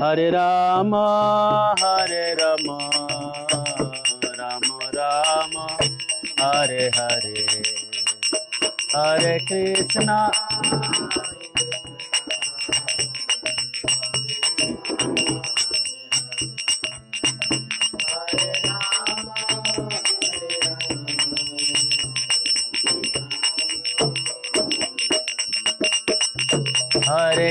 हरे राम हरे रम राम राम हरे हरे हरे कृष्णा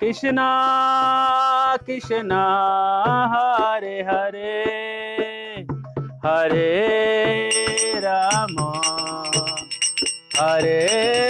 कृष्णा कृष्णा हरे हरे हरे राम हरे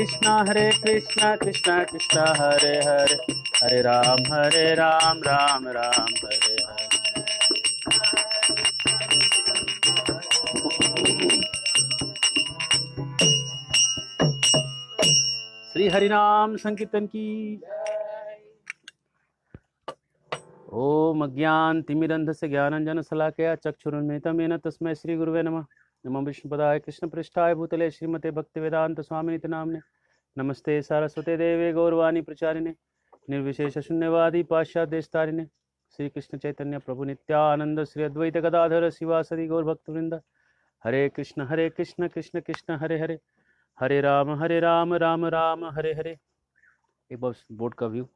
कृष्णा हरे कृष्णा कृष्णा कृष्णा हरे हरे हरे राम हरे राम राम राम हरे हरे श्री हरि नाम संकीर्तन की ओम अज्ञान तिमिरंध से ज्ञानंजन सलाकया चक्षुरुन्मितमेन तस्मै श्री गुरुवे नमः नमो विष्णुपदाय कृष्ण पृष्ठाय भूतले श्रीमते भक्ति वेदांत स्वामी नामने नमस्ते सारस्वते देवे गौरवाणी प्रचारिणे निर्विशेष शून्यवादी पाश्चात श्रीकृष्ण श्री कृष्ण चैतन्य प्रभु नित्यानंद श्री अद्वैत गदाधर शिवासदि गौर हरे कृष्ण हरे कृष्ण कृष्ण कृष्ण हरे हरे हरे राम हरे राम राम राम हरे हरे ये बस बोर्ड का व्यू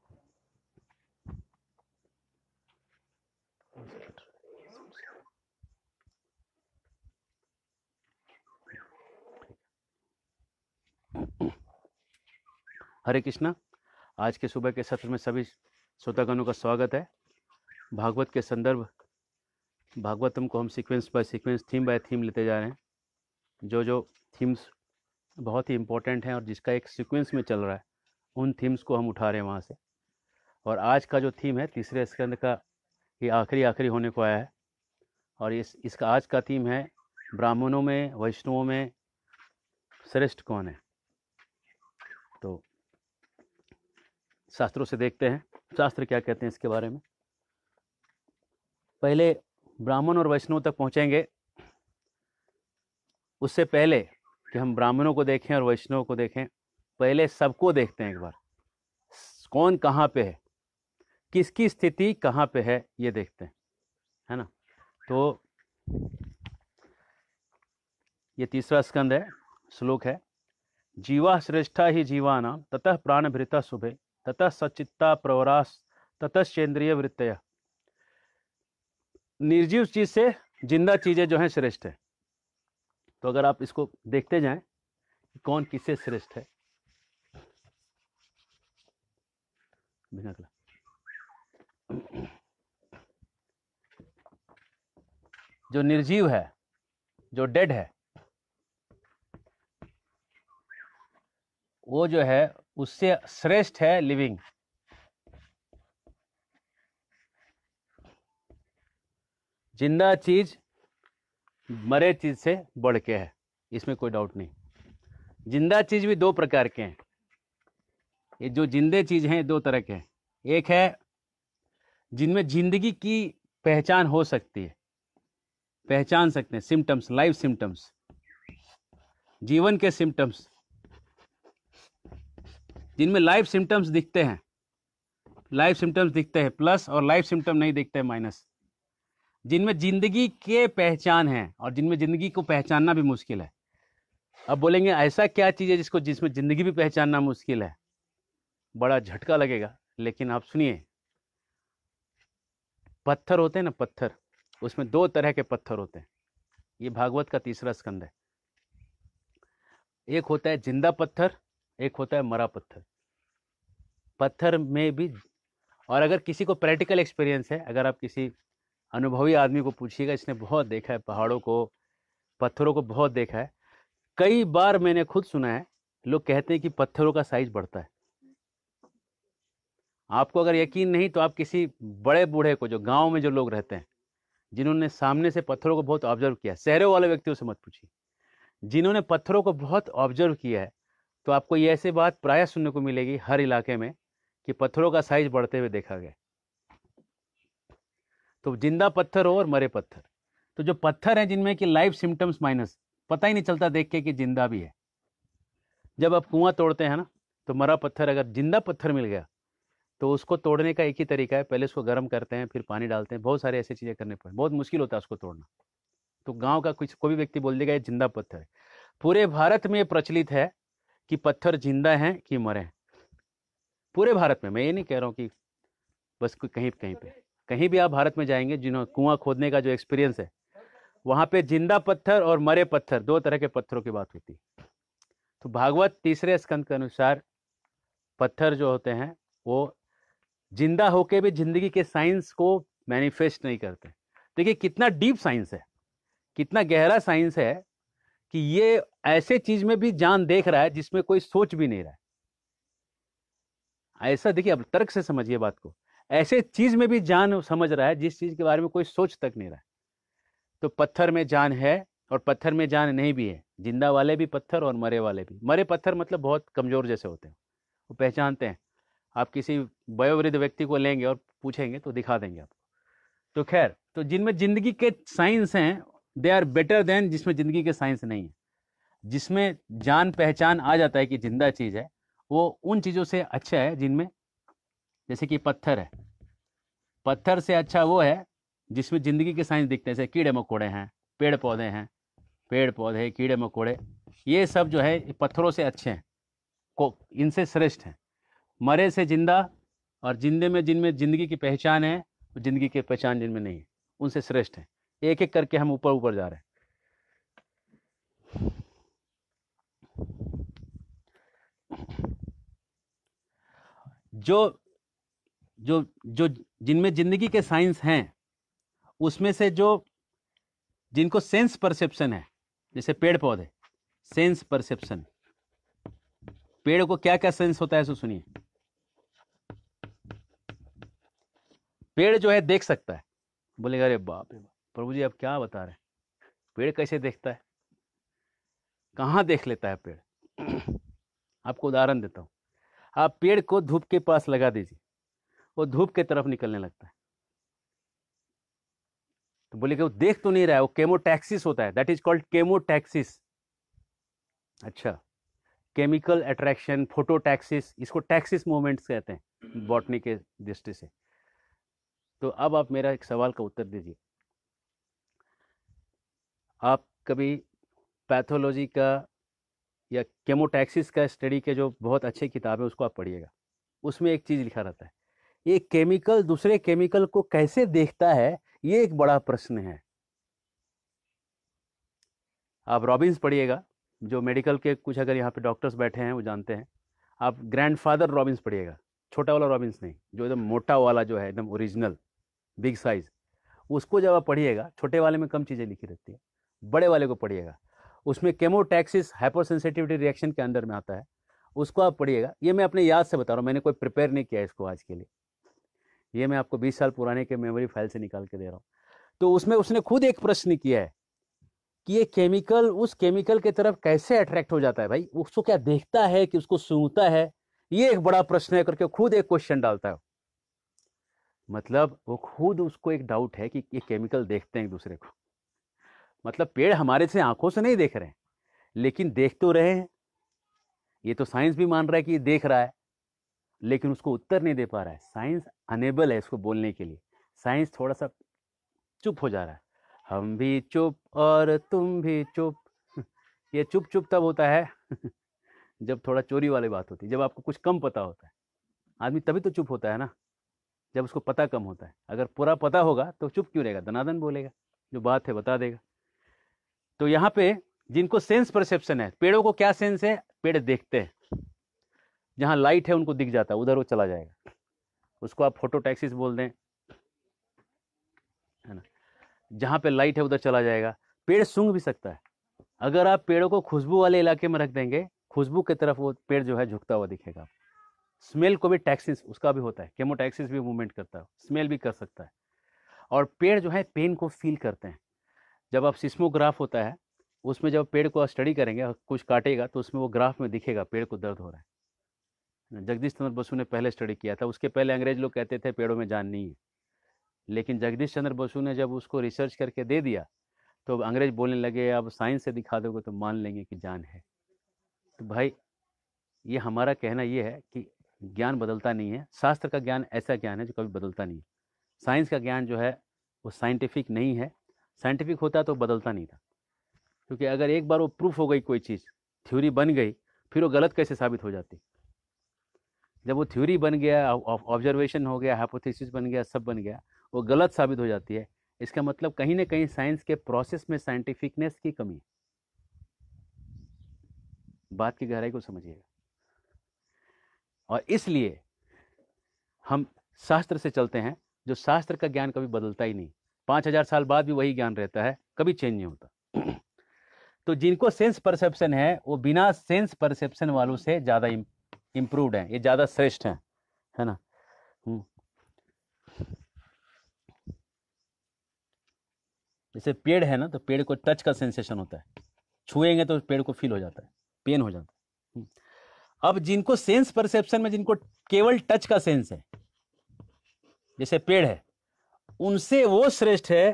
हरे कृष्णा आज के सुबह के सत्र में सभी श्रोतागणों का स्वागत है भागवत के संदर्भ भागवतम को हम sequence by sequence theme by theme लेते जा रहे हैं जो जो थीम्स बहुत ही इम्पोर्टेंट हैं और जिसका एक सीक्वेंस में चल रहा है उन थीम्स को हम उठा रहे हैं वहाँ से और आज का जो थीम है तीसरे स्कंद का ये आखिरी आखिरी होने को आया है और इस इसका आज का थीम है ब्राह्मणों में वैष्णवों में श्रेष्ठ कौन है शास्त्रों से देखते हैं शास्त्र क्या कहते हैं इसके बारे में पहले ब्राह्मण और वैष्णव तक पहुँचेंगे उससे पहले कि हम ब्राह्मणों को देखें और वैष्णव को देखें पहले सबको देखते हैं एक बार कौन कहाँ पे है किसकी स्थिति कहाँ पे है ये देखते हैं है ना तो ये तीसरा स्कंद है श्लोक है जीवा श्रेष्ठा ही जीवाना ततः प्राणभृता सुबह ततः सचित्ता प्रवरास ततश्चेंद्रिय वृत्त निर्जीव चीज से जिंदा चीज़ें जो हैं श्रेष्ठ है तो अगर आप इसको देखते जाएं कौन किससे श्रेष्ठ है जो निर्जीव है जो डेड है वो जो है उससे श्रेष्ठ है लिविंग जिंदा चीज मरे चीज से बढ़ के है इसमें कोई डाउट नहीं जिंदा चीज भी दो प्रकार के हैं ये जो जिंदे चीज हैं दो तरह के हैं एक है जिनमें जिंदगी की पहचान हो सकती है पहचान सकते हैं सिम्टम्स लाइव सिम्टम्स जीवन के सिम्टम्स जिनमें लाइव सिम्टम्स दिखते हैं लाइव सिम्टम्स दिखते हैं प्लस और लाइव सिम्टम नहीं दिखते हैं माइनस जिनमें जिंदगी के पहचान है और जिनमें जिंदगी को पहचानना भी मुश्किल है अब बोलेंगे ऐसा क्या चीज़ है जिसको जिसमें ज़िंदगी भी पहचानना मुश्किल है बड़ा झटका लगेगा लेकिन आप सुनिए पत्थर होते हैं ना पत्थर उसमें दो तरह के पत्थर होते हैं ये भागवत का तीसरा स्कंद है एक होता है जिंदा पत्थर एक होता है मरा पत्थर पत्थर में भी और अगर किसी को प्रैक्टिकल एक्सपीरियंस है अगर आप किसी अनुभवी आदमी को पूछिएगा इसने बहुत देखा है पहाड़ों को पत्थरों को बहुत देखा है कई बार मैंने खुद सुना है लोग कहते हैं कि पत्थरों का साइज बढ़ता है आपको अगर यकीन नहीं तो आप किसी बड़े बूढ़े को जो गांव में जो लोग रहते हैं जिन्होंने सामने से पत्थरों को बहुत ऑब्जर्व किया शहरों वाले व्यक्तियों से मत पूछिए जिन्होंने पत्थरों को बहुत ऑब्जर्व किया है तो आपको ये ऐसी बात प्रायः सुनने को मिलेगी हर इलाके में कि पत्थरों का साइज बढ़ते हुए देखा गया तो जिंदा पत्थर हो और मरे पत्थर तो जो पत्थर हैं जिनमें कि लाइफ सिम्टम्स माइनस पता ही नहीं चलता देख के कि जिंदा भी है जब आप कुआं तोड़ते हैं ना तो मरा पत्थर अगर जिंदा पत्थर मिल गया तो उसको तोड़ने का एक ही तरीका है पहले उसको गर्म करते हैं फिर पानी डालते हैं बहुत सारे ऐसी चीज़ें करने पड़े बहुत मुश्किल होता है उसको तोड़ना तो गांव का कुछ कोई व्यक्ति बोल देगा ये जिंदा पत्थर है पूरे भारत में प्रचलित है कि पत्थर जिंदा हैं कि मरे हैं पूरे भारत में मैं ये नहीं कह रहा हूँ कि बस कहीं कहीं पे कहीं भी आप भारत में जाएंगे जिन्होंने कुआं खोदने का जो एक्सपीरियंस है वहाँ पे जिंदा पत्थर और मरे पत्थर दो तरह के पत्थरों की बात होती है तो भागवत तीसरे स्कंद के अनुसार पत्थर जो होते हैं वो जिंदा होके भी जिंदगी के साइंस को मैनिफेस्ट नहीं करते देखिए कितना डीप साइंस है कितना गहरा साइंस है कि ये ऐसे चीज में भी जान देख रहा है जिसमें कोई सोच भी नहीं रहा है ऐसा देखिए अब तर्क से समझिए बात को ऐसे चीज में भी जान समझ रहा है जिस चीज के बारे में कोई सोच तक नहीं रहा है तो पत्थर में जान है और पत्थर में जान नहीं भी है जिंदा वाले भी पत्थर और मरे वाले भी मरे पत्थर मतलब बहुत कमजोर जैसे होते हैं वो पहचानते हैं आप किसी वयोवृद्ध व्यक्ति को लेंगे और पूछेंगे तो दिखा देंगे आपको तो खैर तो जिनमें जिंदगी के साइंस हैं दे आर बेटर देन जिसमें जिंदगी के साइंस नहीं है जिसमें जान पहचान आ जाता है कि जिंदा चीज़ है वो उन चीज़ों से अच्छा है जिनमें जैसे कि पत्थर है पत्थर से अच्छा वो है जिसमें ज़िंदगी के साइंस दिखते हैं जैसे कीड़े मकोड़े हैं पेड़ पौधे हैं पेड़ पौधे कीड़े मकोड़े ये सब जो है पत्थरों से अच्छे हैं को इनसे श्रेष्ठ हैं मरे से जिंदा और जिंदे में जिनमें ज़िंदगी की पहचान है ज़िंदगी की पहचान जिनमें नहीं है उनसे श्रेष्ठ है एक एक करके हम ऊपर ऊपर जा रहे हैं जो जो जो जिनमें जिंदगी के साइंस हैं उसमें से जो जिनको सेंस परसेप्शन है जैसे पेड़ पौधे सेंस परसेप्शन पेड़ को क्या क्या सेंस होता है सो सुनिए पेड़ जो है देख सकता है बोलेगा अरे बाप रे प्रभु जी आप क्या बता रहे हैं पेड़ कैसे देखता है कहाँ देख लेता है पेड़ आपको उदाहरण देता हूँ आप पेड़ को धूप के पास लगा दीजिए वो धूप के तरफ निकलने लगता है तो बोले कि वो देख तो नहीं रहा है वो केमोटैक्सिस होता है दैट इज कॉल्ड केमोटैक्सिस अच्छा केमिकल अट्रैक्शन फोटोटैक्सिस इसको टैक्सिस मोमेंट्स कहते हैं बॉटनी के दृष्टि से तो अब आप मेरा एक सवाल का उत्तर दीजिए आप कभी पैथोलॉजी का या केमोटैक्सिस का स्टडी के जो बहुत अच्छी किताब है उसको आप पढ़िएगा उसमें एक चीज़ लिखा रहता है एक केमिकल दूसरे केमिकल को कैसे देखता है ये एक बड़ा प्रश्न है आप रॉबिन्स पढ़िएगा जो मेडिकल के कुछ अगर यहाँ पे डॉक्टर्स बैठे हैं वो जानते हैं आप ग्रैंडफादर रॉबिन्स पढ़िएगा छोटा वाला रॉबिन्स नहीं जो एकदम मोटा वाला जो है एकदम ओरिजिनल बिग साइज उसको जब आप पढ़िएगा छोटे वाले में कम चीज़ें लिखी रहती है बड़े वाले को पढ़िएगा उसमें केमोटैक्सिस हाइपरसेंसिटिविटी रिएक्शन के अंदर में आता है उसको आप पढ़िएगा ये मैं अपने याद से बता रहा हूँ मैंने कोई प्रिपेयर नहीं किया इसको आज के लिए ये मैं आपको 20 साल पुराने के मेमोरी फाइल से निकाल के दे रहा हूँ तो उसमें उसने खुद एक प्रश्न किया है कि ये केमिकल उस केमिकल के तरफ कैसे अट्रैक्ट हो जाता है भाई उसको क्या देखता है कि उसको सूंघता है ये एक बड़ा प्रश्न है करके खुद एक क्वेश्चन डालता है मतलब वो खुद उसको एक डाउट है कि ये केमिकल देखते हैं एक दूसरे को मतलब पेड़ हमारे से आंखों से नहीं देख रहे हैं लेकिन देख तो रहे हैं ये तो साइंस भी मान रहा है कि ये देख रहा है लेकिन उसको उत्तर नहीं दे पा रहा है साइंस अनेबल है इसको बोलने के लिए साइंस थोड़ा सा चुप हो जा रहा है हम भी चुप और तुम भी चुप ये चुप चुप तब होता है जब थोड़ा चोरी वाली बात होती है जब आपको कुछ कम पता होता है आदमी तभी तो चुप होता है ना जब उसको पता कम होता है अगर पूरा पता होगा तो चुप क्यों रहेगा दनादन बोलेगा जो बात है बता देगा तो यहाँ पे जिनको सेंस परसेप्शन है पेड़ों को क्या सेंस है पेड़ देखते हैं जहाँ लाइट है उनको दिख जाता है उधर वो चला जाएगा उसको आप फोटोटैक्सिस बोल दें है ना जहाँ पे लाइट है उधर चला जाएगा पेड़ सूंघ भी सकता है अगर आप पेड़ों को खुशबू वाले इलाके में रख देंगे खुशबू की तरफ वो पेड़ जो है झुकता हुआ दिखेगा स्मेल को भी टैक्सिस उसका भी होता है केमोटैक्सिस भी मूवमेंट करता है स्मेल भी कर सकता है और पेड़ जो है पेन को फील करते हैं जब आप सिस्मोग्राफ होता है उसमें जब पेड़ को स्टडी करेंगे कुछ काटेगा तो उसमें वो ग्राफ में दिखेगा पेड़ को दर्द हो रहा है जगदीश चंद्र बसु ने पहले स्टडी किया था उसके पहले अंग्रेज लोग कहते थे पेड़ों में जान नहीं है लेकिन जगदीश चंद्र बसु ने जब उसको रिसर्च करके दे दिया तो अंग्रेज बोलने लगे अब साइंस से दिखा दोगे तो मान लेंगे कि जान है तो भाई ये हमारा कहना ये है कि ज्ञान बदलता नहीं है शास्त्र का ज्ञान ऐसा ज्ञान है जो कभी बदलता नहीं है साइंस का ज्ञान जो है वो साइंटिफिक नहीं है साइंटिफिक होता तो बदलता नहीं था क्योंकि अगर एक बार वो प्रूफ हो गई कोई चीज़ थ्योरी बन गई फिर वो गलत कैसे साबित हो जाती जब वो थ्योरी बन गया ऑब्जर्वेशन हो गया हाइपोथेसिस बन गया सब बन गया वो गलत साबित हो जाती है इसका मतलब कहीं ना कहीं साइंस के प्रोसेस में साइंटिफिकनेस की कमी है बात की गहराई को समझिएगा और इसलिए हम शास्त्र से चलते हैं जो शास्त्र का ज्ञान कभी बदलता ही नहीं पाँच हजार साल बाद भी वही ज्ञान रहता है कभी चेंज नहीं होता तो जिनको सेंस परसेप्शन है वो बिना सेंस परसेप्शन वालों से ज़्यादा इम्प्रूवड हैं ये ज़्यादा श्रेष्ठ हैं है ना हम्म। जैसे पेड़ है ना तो पेड़ को टच का सेंसेशन होता है छुएंगे तो पेड़ को फील हो जाता है पेन हो जाता है हम्म। अब जिनको सेंस परसेप्शन में जिनको केवल टच का सेंस है जैसे पेड़ है उनसे वो श्रेष्ठ है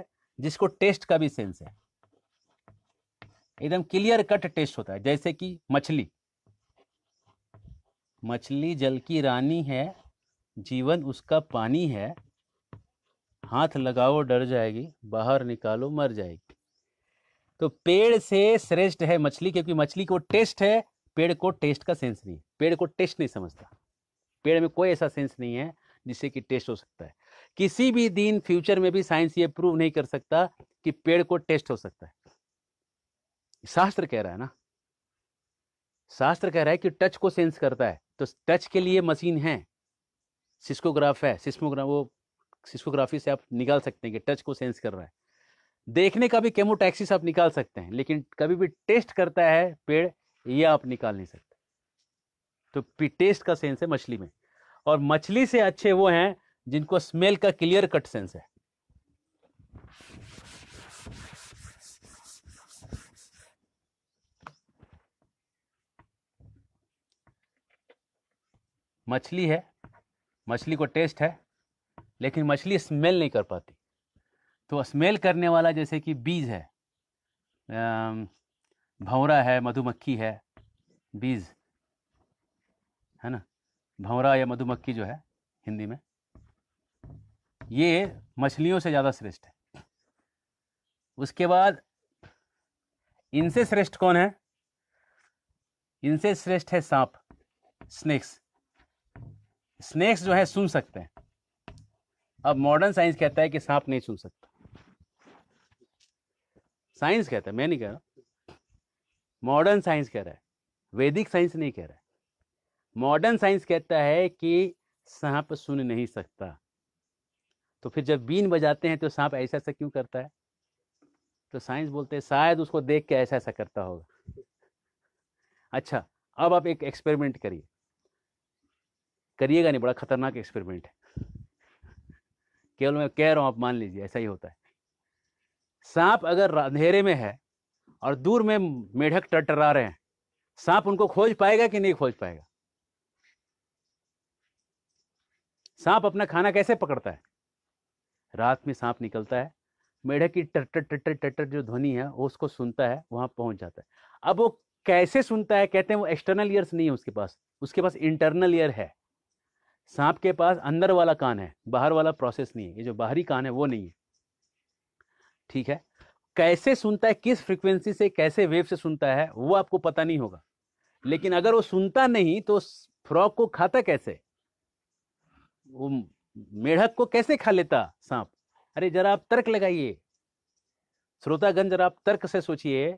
जिसको टेस्ट का भी सेंस है एकदम क्लियर कट टेस्ट होता है जैसे कि मछली मछली जल की रानी है जीवन उसका पानी है हाथ लगाओ डर जाएगी बाहर निकालो मर जाएगी तो पेड़ से श्रेष्ठ है मछली क्योंकि मछली को टेस्ट है पेड़ को टेस्ट का सेंस नहीं पेड़ को टेस्ट नहीं समझता पेड़ में कोई ऐसा सेंस नहीं है जिससे कि टेस्ट हो सकता है किसी भी दिन फ्यूचर में भी साइंस ये प्रूव नहीं कर सकता कि पेड़ को टेस्ट हो सकता है शास्त्र कह रहा है ना शास्त्र कह रहा है कि टच को सेंस करता है तो टच के लिए मशीन है सिस्कोग्राफ है सिस्मोग्राफ वो सिस्कोग्राफी से आप निकाल सकते हैं कि टच को सेंस कर रहा है देखने का भी केमोटैक्सिस आप निकाल सकते हैं लेकिन कभी भी टेस्ट करता है पेड़ ये आप निकाल नहीं सकते तो टेस्ट का सेंस है मछली में और मछली से अच्छे वो हैं जिनको स्मेल का क्लियर कट सेंस है मछली है मछली को टेस्ट है लेकिन मछली स्मेल नहीं कर पाती तो स्मेल करने वाला जैसे कि बीज है भंवरा है मधुमक्खी है बीज है ना भंवरा या मधुमक्खी जो है हिंदी में ये मछलियों से ज़्यादा श्रेष्ठ है उसके बाद इनसे श्रेष्ठ कौन है इनसे श्रेष्ठ है सांप स्नेक्स स्नेक्स जो है सुन सकते हैं अब मॉडर्न साइंस कहता है कि सांप नहीं सुन सकता साइंस कहता है मैं नहीं कह रहा मॉडर्न साइंस कह रहा है वैदिक साइंस नहीं कह रहा है मॉडर्न साइंस कहता है कि सांप सुन नहीं सकता तो फिर जब बीन बजाते हैं तो सांप ऐसा ऐसा क्यों करता है तो साइंस बोलते हैं शायद उसको देख के ऐसा ऐसा करता होगा अच्छा अब आप एक एक्सपेरिमेंट करिए करिएगा नहीं बड़ा खतरनाक एक्सपेरिमेंट है केवल मैं कह रहा हूँ आप मान लीजिए ऐसा ही होता है सांप अगर अंधेरे में है और दूर में मेढक टटरा रहे हैं सांप उनको खोज पाएगा कि नहीं खोज पाएगा सांप अपना खाना कैसे पकड़ता है रात में सांप निकलता है मेढक की टट टट टट जो ध्वनि है वो उसको सुनता है वहाँ पहुँच जाता है अब वो कैसे सुनता है कहते हैं वो एक्सटर्नल ईयर्स नहीं है उसके पास उसके पास इंटरनल ईयर है सांप के पास अंदर वाला कान है बाहर वाला प्रोसेस नहीं है ये जो बाहरी कान है वो नहीं है ठीक है कैसे सुनता है किस फ्रिक्वेंसी से कैसे वेव से सुनता है वो आपको पता नहीं होगा लेकिन अगर वो सुनता नहीं तो फ्रॉक को खाता कैसे वो मेढक को कैसे खा लेता सांप अरे जरा आप तर्क लगाइए श्रोतागण जरा आप तर्क से सोचिए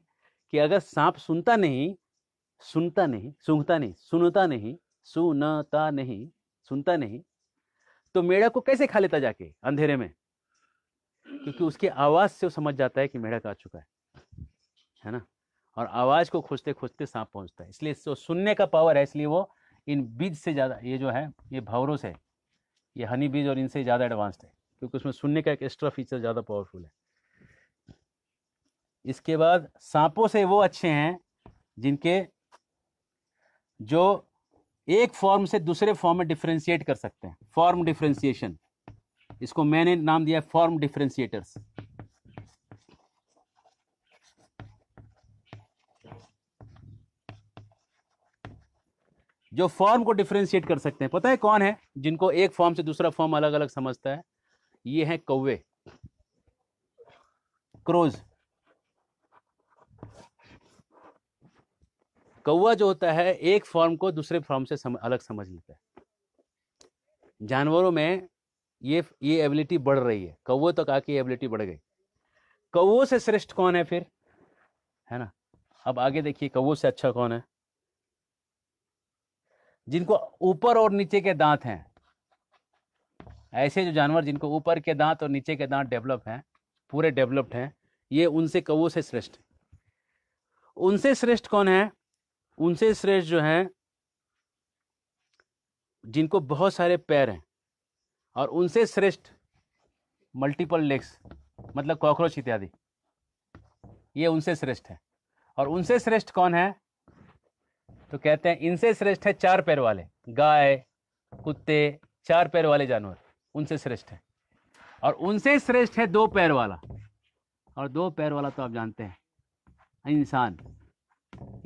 कि अगर सांप सुनता नहीं सुनता नहीं सूंघता नहीं सुनता नहीं सुनता नहीं सुनता नहीं तो मेढक को कैसे खा लेता जाके अंधेरे में क्योंकि उसकी आवाज से वो समझ जाता है कि मेढक आ चुका है है ना और आवाज को खोजते खोजते सांप पहुंचता है इसलिए सुनने का पावर है इसलिए वो इन बीज से ज्यादा ये जो है ये भावरों से ये हनी बीज और इनसे ज़्यादा एडवांस्ड है क्योंकि उसमें सुनने का एक एक्स्ट्रा फीचर ज़्यादा पावरफुल है इसके बाद सांपों से वो अच्छे हैं जिनके जो एक फॉर्म से दूसरे फॉर्म में डिफ्रेंशिएट कर सकते हैं फॉर्म डिफ्रेंशिएशन इसको मैंने नाम दिया है फॉर्म डिफ्रेंशिएटर्स जो फॉर्म को डिफ्रेंशिएट कर सकते हैं पता है कौन है जिनको एक फॉर्म से दूसरा फॉर्म अलग अलग समझता है ये है कौवे क्रोज कौवा जो होता है एक फॉर्म को दूसरे फॉर्म से सम, अलग समझ लेता है जानवरों में ये ये एबिलिटी बढ़ रही है कौवे तो कहा कि एबिलिटी बढ़ गई कौवों से श्रेष्ठ कौन है फिर है ना अब आगे देखिए कौवों से अच्छा कौन है जिनको ऊपर और नीचे के दांत हैं ऐसे जो जानवर जिनको ऊपर के दांत और नीचे के दांत डेवलप हैं पूरे डेवलप्ड हैं ये उनसे कौ से श्रेष्ठ उनसे श्रेष्ठ कौन है उनसे श्रेष्ठ जो हैं जिनको बहुत सारे पैर हैं और उनसे श्रेष्ठ मल्टीपल लेग्स मतलब कॉकरोच इत्यादि ये उनसे श्रेष्ठ है और उनसे श्रेष्ठ कौन है तो कहते हैं इनसे श्रेष्ठ है चार पैर वाले गाय कुत्ते चार पैर वाले जानवर उनसे श्रेष्ठ है और उनसे श्रेष्ठ है दो पैर वाला और दो पैर वाला तो आप जानते हैं इंसान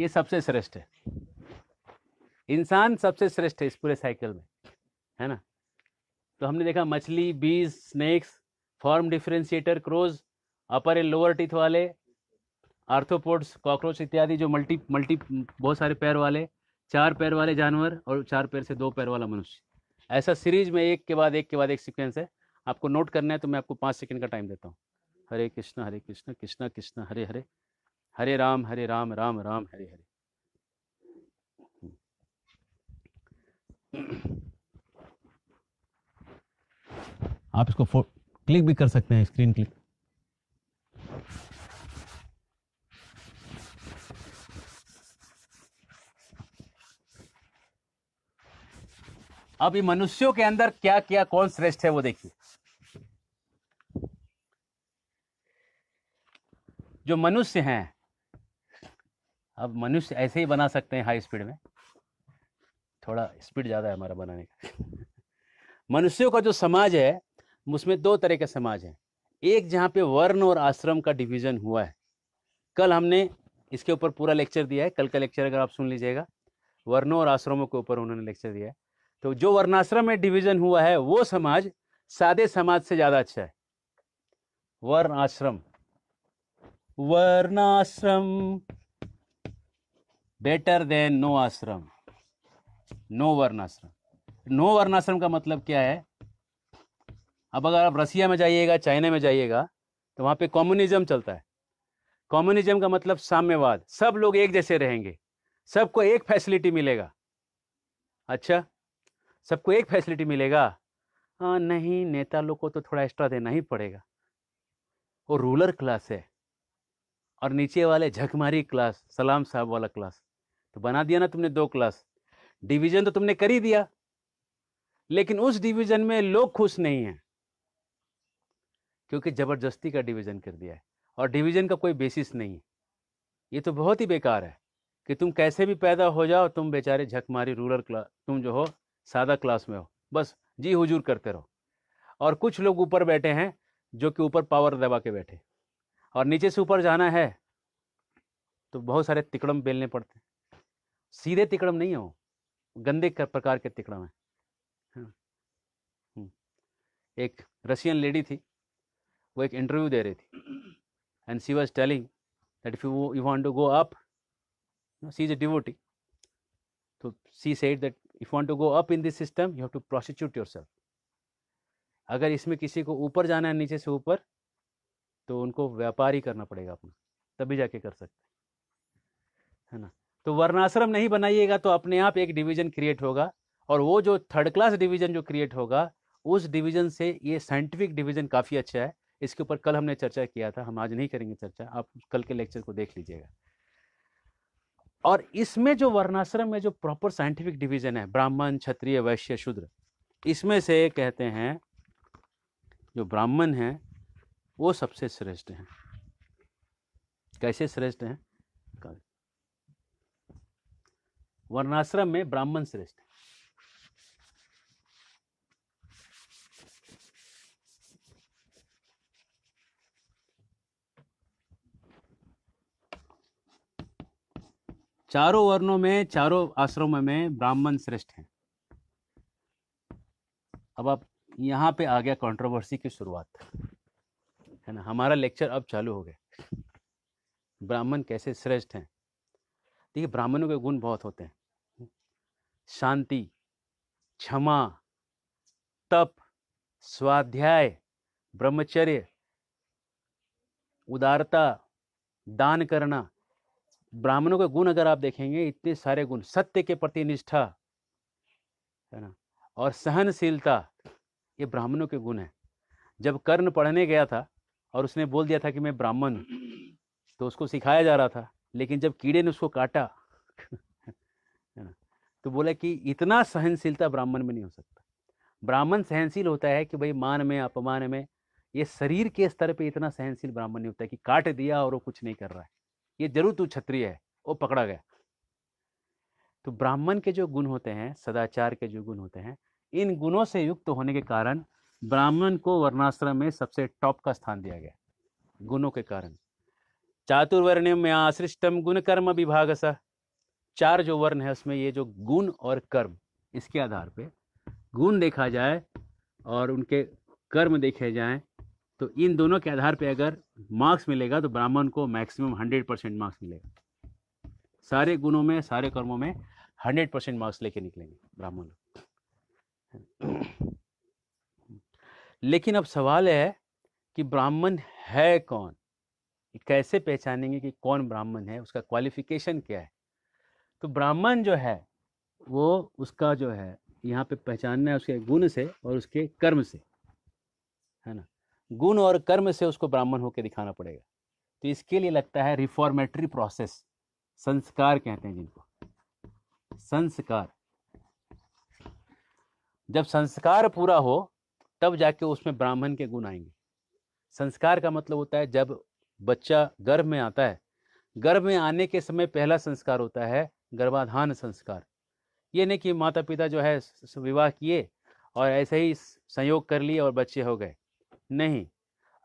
ये सबसे श्रेष्ठ है इंसान सबसे श्रेष्ठ है इस पूरे साइकिल में है ना तो हमने देखा मछली बीज snakes form differentiator crows upper and lower teeth वाले आर्थोपोड्स कॉकरोच इत्यादि जो मल्टी मल्टी बहुत सारे पैर वाले चार पैर वाले जानवर और चार पैर से दो पैर वाला मनुष्य ऐसा सीरीज में एक के बाद एक के बाद एक सीक्वेंस है आपको नोट करना है तो मैं आपको पाँच सेकेंड का टाइम देता हूँ हरे कृष्ण हरे कृष्ण कृष्ण कृष्ण हरे हरे हरे राम हरे राम राम राम हरे हरे आप इसको क्लिक भी कर सकते हैं स्क्रीन क्लिक अब ये मनुष्यों के अंदर क्या क्या कौन श्रेष्ठ है वो देखिए जो मनुष्य हैं अब मनुष्य ऐसे ही बना सकते हैं हाई स्पीड में थोड़ा स्पीड ज़्यादा है हमारा बनाने का मनुष्यों का जो समाज है उसमें दो तरह के समाज हैं एक जहाँ पे वर्ण और आश्रम का डिवीज़न हुआ है कल हमने इसके ऊपर पूरा लेक्चर दिया है कल का लेक्चर अगर आप सुन लीजिएगा वर्णों और आश्रमों के ऊपर उन्होंने लेक्चर दिया है तो जो वर्णाश्रम में डिवीजन हुआ है वो समाज सादे समाज से ज्यादा अच्छा है वर्ण आश्रम varnashram better than no ashram no varnashram no varnashram का मतलब क्या है अब अगर आप रसिया में जाइएगा चाइना में जाइएगा तो वहां पे कम्युनिज्म चलता है कम्युनिज्म का मतलब साम्यवाद सब लोग एक जैसे रहेंगे सबको एक फैसिलिटी मिलेगा अच्छा सबको एक फैसिलिटी मिलेगा हाँ नहीं नेता लोग को तो थोड़ा एक्स्ट्रा देना ही पड़ेगा वो रूलर क्लास है और नीचे वाले झकमारी क्लास सलाम साहब वाला क्लास तो बना दिया ना तुमने दो क्लास डिवीजन तो तुमने कर ही दिया लेकिन उस डिवीजन में लोग खुश नहीं हैं क्योंकि जबरदस्ती का डिवीजन कर दिया है और डिवीजन का कोई बेसिस नहीं है ये तो बहुत ही बेकार है कि तुम कैसे भी पैदा हो जाओ तुम बेचारे झकमारी रूरल क्लास तुम जो हो सादा क्लास में हो बस जी हुजूर करते रहो और कुछ लोग ऊपर बैठे हैं जो कि ऊपर पावर दबा के बैठे और नीचे से ऊपर जाना है तो बहुत सारे तिकड़म बेलने पड़ते हैं सीधे तिकड़म नहीं है वो गंदे प्रकार के तिकड़म हैं हाँ। हम्म। एक रशियन लेडी थी वो एक इंटरव्यू दे रही थी and she was telling that if you you to go up she is a devotee तो she said that if want to go up in this system you have to to yourself अगर इसमें किसी को ऊपर जाना है नीचे से ऊपर तो उनको व्यापार ही करना पड़ेगा अपना तभी जाके कर सकते है ना तो वर्णाश्रम नहीं बनाइएगा तो अपने आप एक डिवीजन क्रिएट होगा और वो जो थर्ड क्लास डिवीजन जो क्रिएट होगा उस डिवीजन से ये साइंटिफिक डिवीजन काफ़ी अच्छा है इसके ऊपर कल हमने चर्चा किया था हम आज नहीं करेंगे चर्चा आप कल के लेक्चर को देख लीजिएगा और इसमें जो वर्णाश्रम में जो प्रॉपर साइंटिफिक डिवीजन है ब्राह्मण क्षत्रिय वैश्य शूद्र इसमें से कहते हैं जो ब्राह्मण हैं वो सबसे श्रेष्ठ हैं कैसे श्रेष्ठ हैं वर्णाश्रम में ब्राह्मण श्रेष्ठ है चारों वर्णों में चारों आश्रमों में ब्राह्मण श्रेष्ठ हैं अब आप यहाँ पे आ गया कंट्रोवर्सी की शुरुआत है ना हमारा लेक्चर अब चालू हो गया ब्राह्मण कैसे श्रेष्ठ हैं देखिए ब्राह्मणों के गुण बहुत होते हैं शांति क्षमा तप स्वाध्याय ब्रह्मचर्य उदारता दान करना ब्राह्मणों के गुण अगर आप देखेंगे इतने सारे गुण सत्य के प्रति निष्ठा है ना और सहनशीलता ये ब्राह्मणों के गुण है जब कर्ण पढ़ने गया था और उसने बोल दिया था कि मैं ब्राह्मण हूँ तो उसको सिखाया जा रहा था लेकिन जब कीड़े ने उसको काटा है ना तो बोला कि इतना सहनशीलता ब्राह्मण में नहीं हो सकता ब्राह्मण सहनशील होता है कि भाई मान में अपमान में ये शरीर के स्तर पे इतना सहनशील ब्राह्मण नहीं होता है कि काट दिया और वो कुछ नहीं कर रहा है ये जरूर तू क्षत्रिय है वो पकड़ा गया तो ब्राह्मण के जो गुण होते हैं सदाचार के जो गुण होते हैं इन गुणों से युक्त होने के कारण ब्राह्मण को वर्णाश्रम में सबसे टॉप का स्थान दिया गया गुणों के कारण चातुर्वर्ण में आश्रिष्टम गुण कर्म विभाग चार जो वर्ण है उसमें ये जो गुण और कर्म इसके आधार पे गुण देखा जाए और उनके कर्म देखे जाएं तो इन दोनों के आधार पे अगर मार्क्स मिलेगा तो ब्राह्मण को मैक्सिमम हंड्रेड परसेंट मार्क्स मिलेगा सारे गुणों में सारे कर्मों में हंड्रेड परसेंट मार्क्स लेके निकलेंगे ब्राह्मण लेकिन अब सवाल है कि ब्राह्मण है कौन कैसे पहचानेंगे कि कौन ब्राह्मण है उसका क्वालिफिकेशन क्या है तो ब्राह्मण जो है वो उसका जो है यहाँ पे पहचानना है उसके गुण से और उसके कर्म से है ना गुण और कर्म से उसको ब्राह्मण होकर दिखाना पड़ेगा तो इसके लिए लगता है रिफॉर्मेटरी प्रोसेस संस्कार कहते हैं जिनको संस्कार जब संस्कार पूरा हो तब जाके उसमें ब्राह्मण के गुण आएंगे संस्कार का मतलब होता है जब बच्चा गर्भ में आता है गर्भ में आने के समय पहला संस्कार होता है गर्भाधान संस्कार ये नहीं कि माता पिता जो है विवाह किए और ऐसे ही संयोग कर लिए और बच्चे हो गए नहीं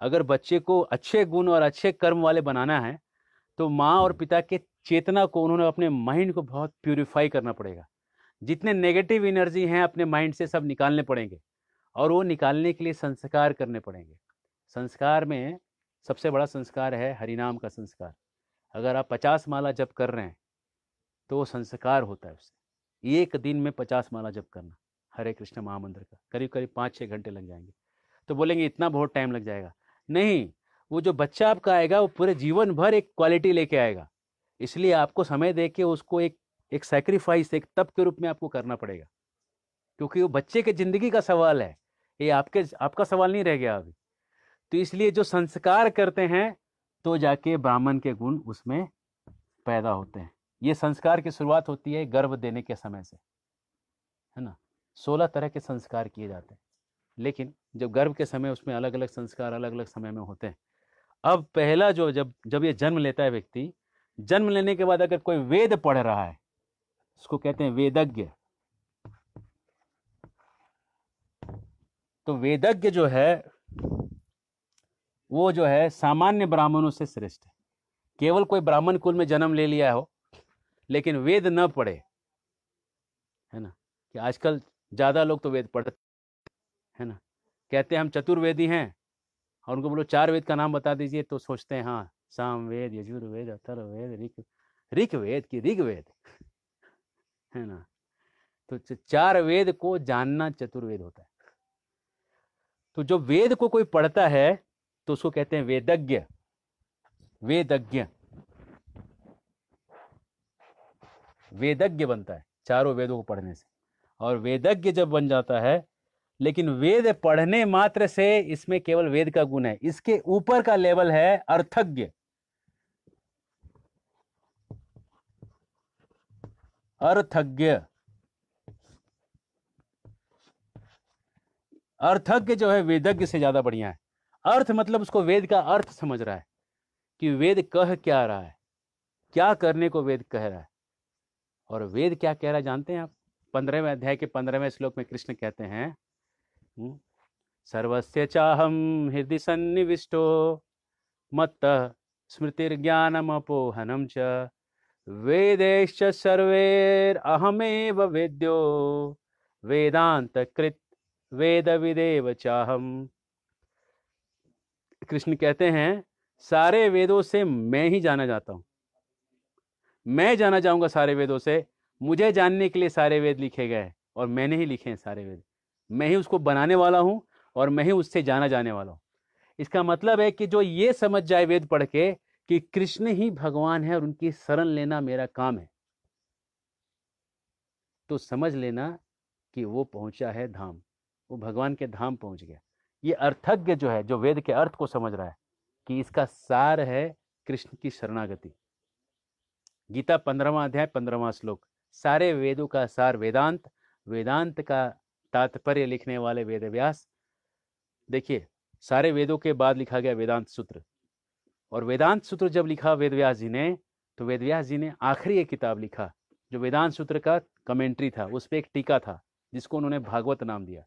अगर बच्चे को अच्छे गुण और अच्छे कर्म वाले बनाना है तो माँ और पिता के चेतना को उन्होंने अपने माइंड को बहुत प्योरीफाई करना पड़ेगा जितने नेगेटिव एनर्जी हैं अपने माइंड से सब निकालने पड़ेंगे और वो निकालने के लिए संस्कार करने पड़ेंगे संस्कार में सबसे बड़ा संस्कार है हरिनाम का संस्कार अगर आप पचास माला जप कर रहे हैं तो वो संस्कार होता है उससे एक दिन में पचास माला जप करना हरे कृष्ण महामंदिर का करीब करीब पाँच छः घंटे लग जाएंगे तो बोलेंगे इतना बहुत टाइम लग जाएगा नहीं वो जो बच्चा आपका आएगा वो पूरे जीवन भर एक क्वालिटी लेके आएगा इसलिए आपको समय दे के उसको एक एक सेक्रीफाइस एक तप के रूप में आपको करना पड़ेगा क्योंकि वो बच्चे के ज़िंदगी का सवाल है ये आपके आपका सवाल नहीं रह गया अभी तो इसलिए जो संस्कार करते हैं तो जाके ब्राह्मण के गुण उसमें पैदा होते हैं ये संस्कार की शुरुआत होती है गर्भ देने के समय से है ना सोलह तरह के संस्कार किए जाते हैं लेकिन जब गर्भ के समय उसमें अलग अलग संस्कार अलग अलग समय में होते हैं अब पहला जो जब जब ये जन्म लेता है व्यक्ति जन्म लेने के बाद अगर कोई वेद पढ़ रहा है उसको कहते हैं वेदज्ञ तो वेदज्ञ जो है वो जो है सामान्य ब्राह्मणों से श्रेष्ठ है केवल कोई ब्राह्मण कुल में जन्म ले लिया हो लेकिन वेद न पढ़े है ना कि आजकल ज़्यादा लोग तो वेद पढ़ते है ना कहते हैं हम चतुर्वेदी हैं और उनको बोलो चार वेद का नाम बता दीजिए तो सोचते हैं हाँ सामवेद यजुर्वेद अथर्ववेद ऋख ऋग्वेद की ऋग्वेद है ना तो चार वेद को जानना चतुर्वेद होता है तो जो वेद को कोई पढ़ता है तो उसको कहते हैं वेदज्ञ वेदज्ञ वेदज्ञ बनता है चारों वेदों को पढ़ने से और वेदज्ञ जब बन जाता है लेकिन वेद पढ़ने मात्र से इसमें केवल वेद का गुण है इसके ऊपर का लेवल है अर्थज्ञ अर्थज्ञ अर्थज्ञ जो है वेदज्ञ से ज्यादा बढ़िया है अर्थ मतलब उसको वेद का अर्थ समझ रहा है कि वेद कह क्या रहा है क्या करने को वेद कह रहा है और वेद क्या कह रहा है जानते हैं आप पंद्रहवें अध्याय के पंद्रहवें श्लोक में कृष्ण कहते हैं हम्म? सर्वस्य चाहम हृदय सन्निविष्टो मत्त स्मृतिर्ज्ञानमपोहनम च वेदेश्च अहमेव वेद्यो वेद विदेव चाहम कृष्ण कहते हैं सारे वेदों से मैं ही जाना जाता हूं मैं जाना जाऊँगा सारे वेदों से मुझे जानने के लिए सारे वेद लिखे गए और मैंने ही लिखे हैं सारे वेद मैं ही उसको बनाने वाला हूँ और मैं ही उससे जाना जाने वाला हूँ इसका मतलब है कि जो ये समझ जाए वेद पढ़ के कि कृष्ण ही भगवान है और उनकी शरण लेना मेरा काम है तो समझ लेना कि वो पहुंचा है धाम वो भगवान के धाम पहुंच गया ये अर्थज्ञ जो है जो वेद के अर्थ को समझ रहा है कि इसका सार है कृष्ण की शरणागति गीता पंद्रहवा अध्याय पंद्रहवा श्लोक सारे वेदों का सार वेदांत वेदांत का तात्पर्य लिखने वाले वेद व्यास देखिए सारे वेदों के बाद लिखा गया वेदांत सूत्र और वेदांत सूत्र जब लिखा वेद व्यास जी ने तो वेद व्यास जी ने आखिरी एक किताब लिखा जो वेदांत सूत्र का कमेंट्री था उस पर एक टीका था जिसको उन्होंने भागवत नाम दिया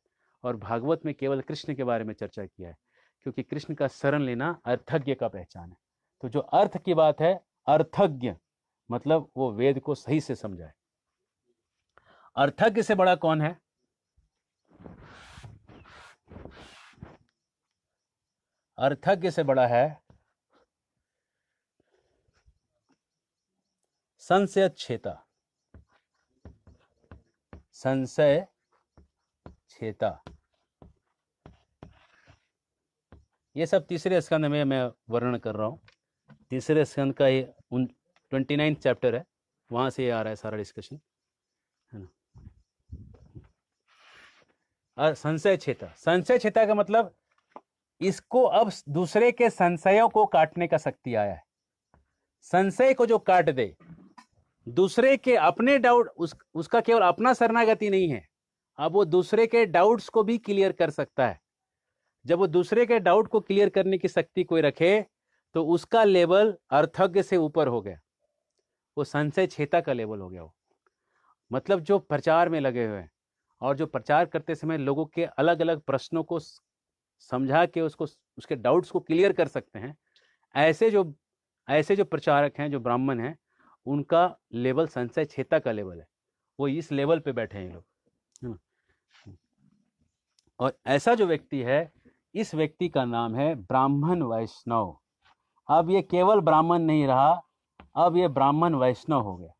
और भागवत में केवल कृष्ण के बारे में चर्चा किया है क्योंकि कृष्ण का शरण लेना अर्थज्ञ का पहचान है तो जो अर्थ की बात है अर्थज्ञ मतलब वो वेद को सही से समझाए अर्थज्ञ से बड़ा कौन है अर्थज्ञ से बड़ा है संशय छेता संशय छेता ये सब तीसरे स्कंद में मैं वर्णन कर रहा हूँ तीसरे स्कंद का ये उन ट्वेंटी नाइन्थ चैप्टर है वहाँ से ये आ रहा है सारा डिस्कशन है ना और संशय छेता संशय छेता का मतलब इसको अब दूसरे के संशयों को काटने का शक्ति आया है संशय को जो काट दे दूसरे के अपने डाउट उस, उसका केवल अपना शरणागति नहीं है अब वो दूसरे के डाउट्स को भी क्लियर कर सकता है जब वो दूसरे के डाउट को क्लियर करने की शक्ति कोई रखे तो उसका लेवल अर्थज्ञ से ऊपर हो गया वो संशय छेता का लेवल हो गया वो मतलब जो प्रचार में लगे हुए हैं और जो प्रचार करते समय लोगों के अलग अलग प्रश्नों को समझा के उसको उसके डाउट्स को क्लियर कर सकते हैं ऐसे जो ऐसे जो प्रचारक हैं जो ब्राह्मण हैं उनका लेवल संशय छेता का लेवल है वो इस लेवल पे बैठे हैं लोग है ना और ऐसा जो व्यक्ति है इस व्यक्ति का नाम है ब्राह्मण वैष्णव अब ये केवल ब्राह्मण नहीं रहा अब ये ब्राह्मण वैष्णव हो गया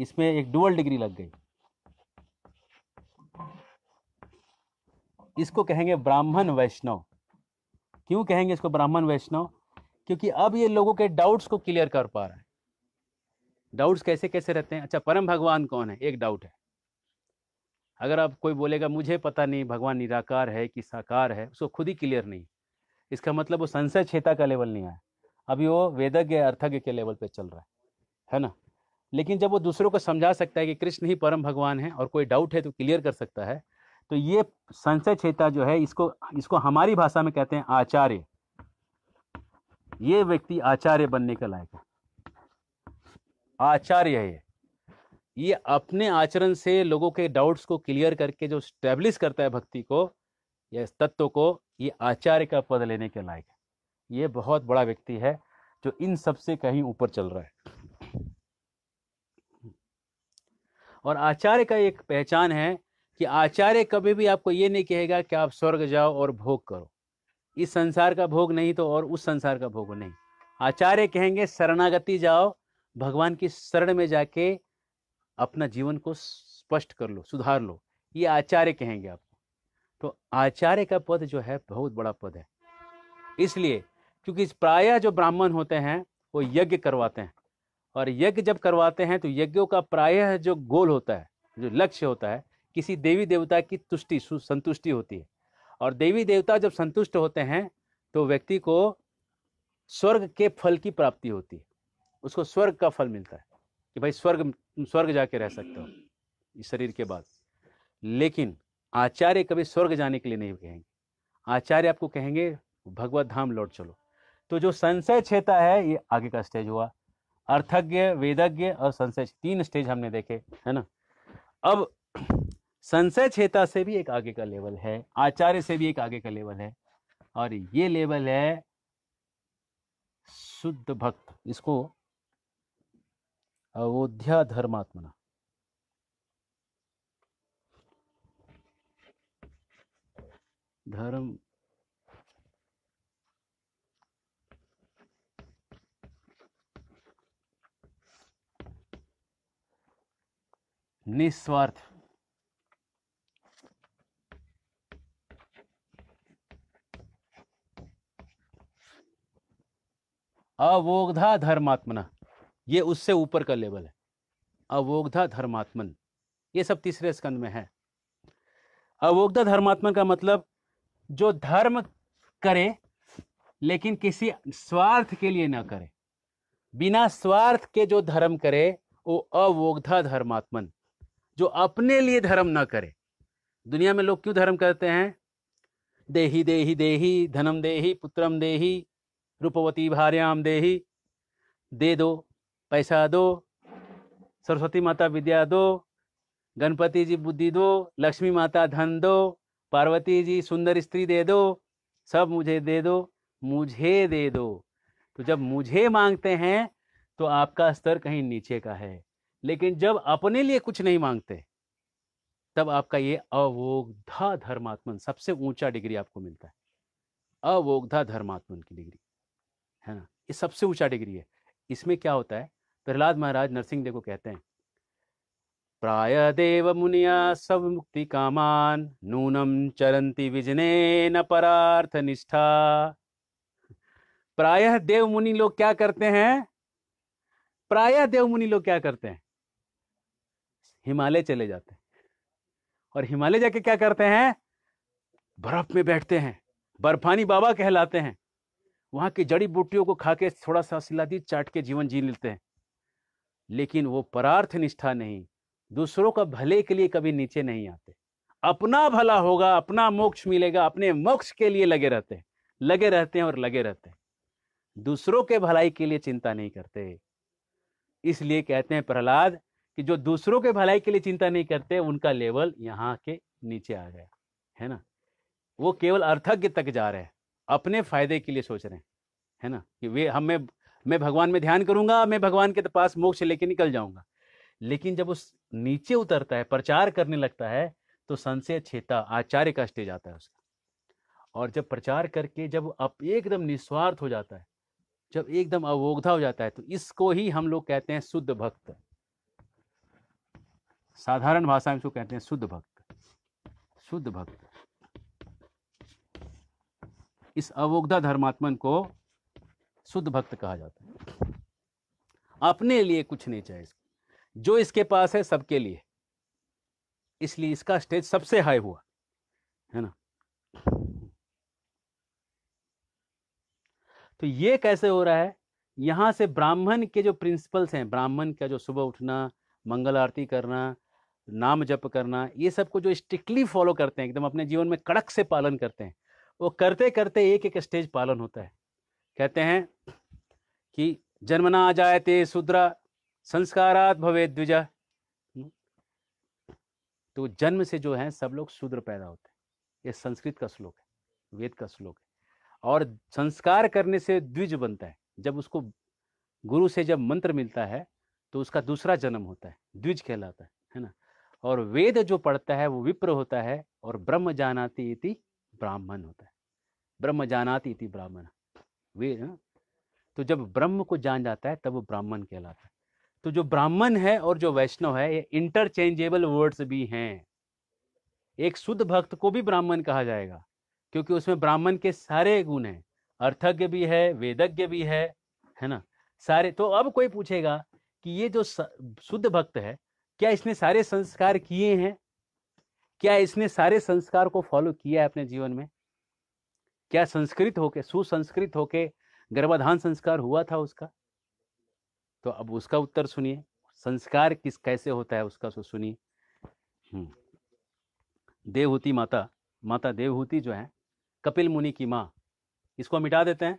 इसमें एक डुअल डिग्री लग गई इसको कहेंगे ब्राह्मण वैष्णव क्यों कहेंगे इसको ब्राह्मण वैष्णव क्योंकि अब ये लोगों के डाउट्स को क्लियर कर पा रहा है डाउट्स कैसे कैसे रहते हैं अच्छा परम भगवान कौन है एक डाउट है अगर आप कोई बोलेगा मुझे पता नहीं भगवान निराकार है कि साकार है उसको खुद ही क्लियर नहीं इसका मतलब वो संशय छेता का लेवल नहीं आया अभी वो वेदज्ञ अर्थज्ञ के लेवल पे चल रहा है है ना लेकिन जब वो दूसरों को समझा सकता है कि कृष्ण ही परम भगवान है और कोई डाउट है तो क्लियर कर सकता है तो ये संशय क्षेत्र जो है इसको इसको हमारी भाषा में कहते हैं आचार्य ये व्यक्ति आचार्य बनने का लायक है आचार्य है ये ये अपने आचरण से लोगों के डाउट्स को क्लियर करके जो स्टैब्लिश करता है भक्ति को या इस तत्व को ये आचार्य का पद लेने के लायक है ये बहुत बड़ा व्यक्ति है जो इन सबसे कहीं ऊपर चल रहा है और आचार्य का एक पहचान है कि आचार्य कभी भी आपको ये नहीं कहेगा कि आप स्वर्ग जाओ और भोग करो इस संसार का भोग नहीं तो और उस संसार का भोग नहीं आचार्य कहेंगे शरणागति जाओ भगवान की शरण में जाके अपना जीवन को स्पष्ट कर लो सुधार लो ये आचार्य कहेंगे आपको तो आचार्य का पद जो है बहुत बड़ा पद है इसलिए क्योंकि प्राय जो ब्राह्मण होते हैं वो यज्ञ करवाते हैं और यज्ञ जब करवाते हैं तो यज्ञों का प्रायः जो गोल होता है जो लक्ष्य होता है किसी देवी देवता की तुष्टि संतुष्टि होती है और देवी देवता जब संतुष्ट होते हैं तो व्यक्ति को स्वर्ग के फल की प्राप्ति होती है उसको स्वर्ग का फल मिलता है कि भाई स्वर्ग स्वर्ग जाके रह सकते हो इस शरीर के बाद लेकिन आचार्य कभी स्वर्ग जाने के लिए नहीं कहेंगे आचार्य आपको कहेंगे भगवत धाम लौट चलो तो जो संशय क्षेत्र है ये आगे का स्टेज हुआ अर्थज्ञ वेदज्ञ और संशय तीन स्टेज हमने देखे है ना अब संशय क्षेत्र से भी एक आगे का लेवल है आचार्य से भी एक आगे का लेवल है और ये लेवल है शुद्ध भक्त इसको अवोध्या धर्मात्मना धर्म निस्वार्थ अवोगधा धर्मात्मना ये उससे ऊपर का लेवल है अवोगधा धर्मात्मन ये सब तीसरे स्कंद में है अवोगधा धर्मात्मन का मतलब जो धर्म करे लेकिन किसी स्वार्थ के लिए ना करे बिना स्वार्थ के जो धर्म करे वो अवोगधा धर्मात्मन जो अपने लिए धर्म ना करे दुनिया में लोग क्यों धर्म करते हैं देही देही देही धनम देही पुत्रम देही रूपवती भार्याम देही दे दो पैसा दो सरस्वती माता विद्या दो गणपति जी बुद्धि दो लक्ष्मी माता धन दो पार्वती जी सुंदर स्त्री दे दो सब मुझे दे दो मुझे दे दो तो जब मुझे मांगते हैं तो आपका स्तर कहीं नीचे का है लेकिन जब अपने लिए कुछ नहीं मांगते तब आपका ये अवोग्धा धर्मात्मन सबसे ऊंचा डिग्री आपको मिलता है अवोग्धा धर्मात्मन की डिग्री है ना ये सबसे ऊंचा डिग्री है इसमें क्या होता है प्रहलाद महाराज नरसिंह देव को कहते हैं प्राय देव मुनिया सब मुक्ति कामान नूनम चरंती विजने न परार्थ निष्ठा प्रायः देव मुनि लोग क्या करते हैं प्रायः देव मुनि लोग क्या करते हैं हिमालय चले जाते हैं और हिमालय जाके क्या करते हैं बर्फ में बैठते हैं बर्फानी बाबा कहलाते हैं वहाँ की जड़ी बूटियों को खा के थोड़ा सा सिलादी चाट के जीवन जी लेते हैं लेकिन वो परार्थ निष्ठा नहीं दूसरों का भले के लिए कभी नीचे नहीं आते अपना भला होगा अपना मोक्ष मिलेगा अपने मोक्ष के लिए लगे रहते हैं लगे रहते हैं और लगे रहते हैं दूसरों के भलाई के लिए चिंता नहीं करते इसलिए कहते हैं प्रहलाद कि जो दूसरों के भलाई के लिए चिंता नहीं करते उनका लेवल यहाँ के नीचे आ गया है ना वो केवल अर्थज्ञ तक जा रहे हैं अपने फायदे के लिए सोच रहे हैं है ना कि वे हम मैं मैं भगवान में ध्यान करूंगा मैं भगवान के पास मोक्ष लेके निकल जाऊंगा लेकिन जब उस नीचे उतरता है प्रचार करने लगता है तो संशय छेता आचार्य का स्टेज आता है उसका और जब प्रचार करके जब अब एकदम निस्वार्थ हो जाता है जब एकदम अवोगधा हो जाता है तो इसको ही हम लोग कहते हैं शुद्ध भक्त साधारण भाषा में इसको कहते हैं शुद्ध भक्त शुद्ध भक्त इस अवोग्धा धर्मात्मन को शुद्ध भक्त कहा जाता है अपने लिए कुछ नहीं चाहिए जो इसके पास है सबके लिए इसलिए इसका स्टेज सबसे हाई हुआ है ना तो ये कैसे हो रहा है यहां से ब्राह्मण के जो प्रिंसिपल्स हैं ब्राह्मण का जो सुबह उठना मंगल आरती करना नाम जप करना ये सब को जो स्ट्रिक्टली फॉलो करते हैं एकदम अपने जीवन में कड़क से पालन करते हैं वो करते करते एक एक स्टेज पालन होता है कहते हैं कि जन्मना जायते शूद्रा संस्कारात भवे द्विजा तो जन्म से जो है सब लोग शूद्र पैदा होते हैं ये संस्कृत का श्लोक है वेद का श्लोक है और संस्कार करने से द्विज बनता है जब उसको गुरु से जब मंत्र मिलता है तो उसका दूसरा जन्म होता है द्विज कहलाता है है ना और वेद जो पढ़ता है वो विप्र होता है और ब्रह्म जानाती इति ब्राह्मण होता है ब्रह्म जानाती थी ब्राह्मण वे ना तो जब ब्रह्म को जान जाता है तब वो ब्राह्मण कहलाता है तो जो ब्राह्मण है और जो वैष्णव है ये इंटरचेंजेबल वर्ड्स भी हैं एक शुद्ध भक्त को भी ब्राह्मण कहा जाएगा क्योंकि उसमें ब्राह्मण के सारे गुण हैं अर्थज्ञ भी है वेदज्ञ भी है है ना सारे तो अब कोई पूछेगा कि ये जो शुद्ध भक्त है क्या इसने सारे संस्कार किए हैं क्या इसने सारे संस्कार को फॉलो किया है अपने जीवन में क्या संस्कृत होके सुसंस्कृत होके गर्भाधान संस्कार हुआ था उसका तो अब उसका उत्तर सुनिए संस्कार किस कैसे होता है उसका सो सुनिए हम्म। देवहूति माता माता देवहूति जो है कपिल मुनि की माँ इसको मिटा देते हैं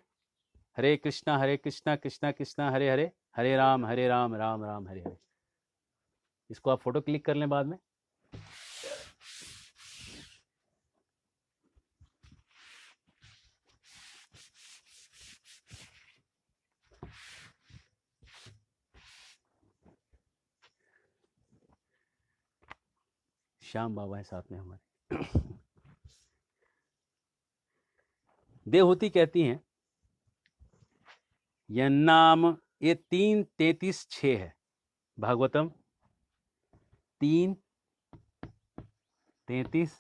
हरे कृष्णा हरे कृष्णा कृष्णा कृष्णा हरे हरे हरे राम हरे राम राम राम हरे हरे इसको आप फोटो क्लिक कर लें बाद में श्याम बाबा हैं साथ में हमारे देवहूति कहती हैं यह नाम ये तीन तैतीस छ है भागवतम तीन तैतीस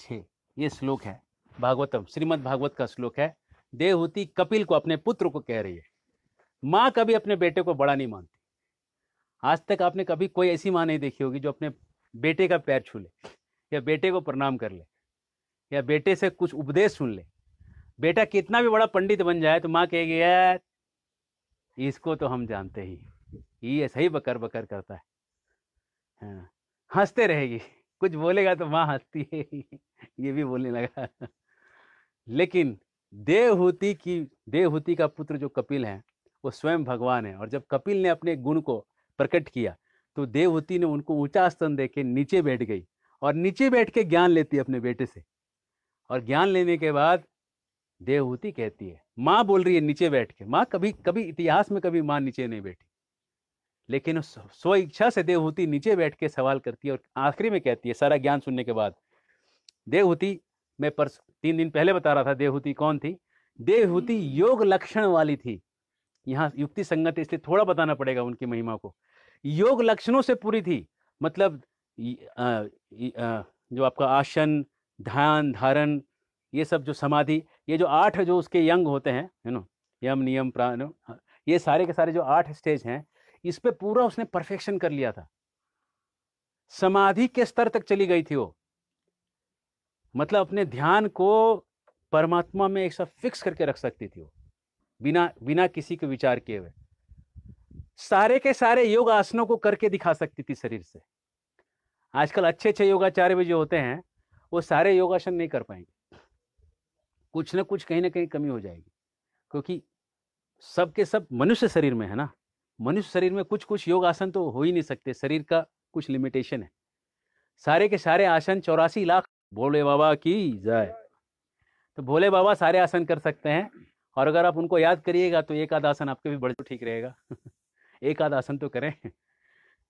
छ ये श्लोक है भागवतम श्रीमद् भागवत का श्लोक है देवहूति कपिल को अपने पुत्र को कह रही है माँ कभी अपने बेटे को बड़ा नहीं मानती आज तक आपने कभी कोई ऐसी माँ नहीं देखी होगी जो अपने बेटे का पैर छू ले या बेटे को प्रणाम कर ले या बेटे से कुछ उपदेश सुन ले बेटा कितना भी बड़ा पंडित बन जाए तो माँ कहेगी यार इसको तो हम जानते ही ये सही बकर बकर करता है हाँ हंसते रहेगी कुछ बोलेगा तो माँ हंसती है ये भी बोलने लगा लेकिन देवहूति की देवहूति का पुत्र जो कपिल है वो स्वयं भगवान है और जब कपिल ने अपने गुण को प्रकट किया तो देवहूती ने उनको ऊंचा स्तन देके नीचे बैठ गई और नीचे बैठ के ज्ञान लेती अपने बेटे से और ज्ञान लेने के बाद देवहूति कहती है माँ बोल रही है नीचे बैठ के माँ कभी कभी इतिहास में कभी माँ नीचे नहीं बैठी लेकिन स्व इच्छा से देवहूति नीचे बैठ के सवाल करती है और आखिरी में कहती है सारा ज्ञान सुनने के बाद देवहूति मैं परस तीन दिन पहले बता रहा था देवहूति कौन थी देवहूति हम्म। योग लक्षण वाली थी यहाँ युक्ति संगत इसलिए थोड़ा बताना पड़ेगा उनकी महिमा को योग लक्षणों से पूरी थी मतलब जो आपका आसन ध्यान धारण ये सब जो समाधि ये जो आठ जो उसके यंग होते हैं है नो यम नियम प्राण ये सारे के सारे जो आठ स्टेज हैं इस पर पूरा उसने परफेक्शन कर लिया था समाधि के स्तर तक चली गई थी वो मतलब अपने ध्यान को परमात्मा में एक साथ फिक्स करके रख सकती थी वो बिना बिना किसी के विचार किए हुए सारे के सारे योग आसनों को करके दिखा सकती थी शरीर से आजकल अच्छे अच्छे योगाचार्य भी जो होते हैं वो सारे योगासन नहीं कर पाएंगे कुछ ना कुछ कहीं ना कहीं कमी हो जाएगी क्योंकि सब के सब मनुष्य शरीर में है ना मनुष्य शरीर में कुछ कुछ योग आसन तो हो ही नहीं सकते शरीर का कुछ लिमिटेशन है सारे के सारे आसन चौरासी लाख भोले बाबा की जाए तो भोले बाबा सारे आसन कर सकते हैं और अगर आप उनको याद करिएगा तो एक आध आसन आपके भी बड़े तो ठीक रहेगा एक आध आसन तो करें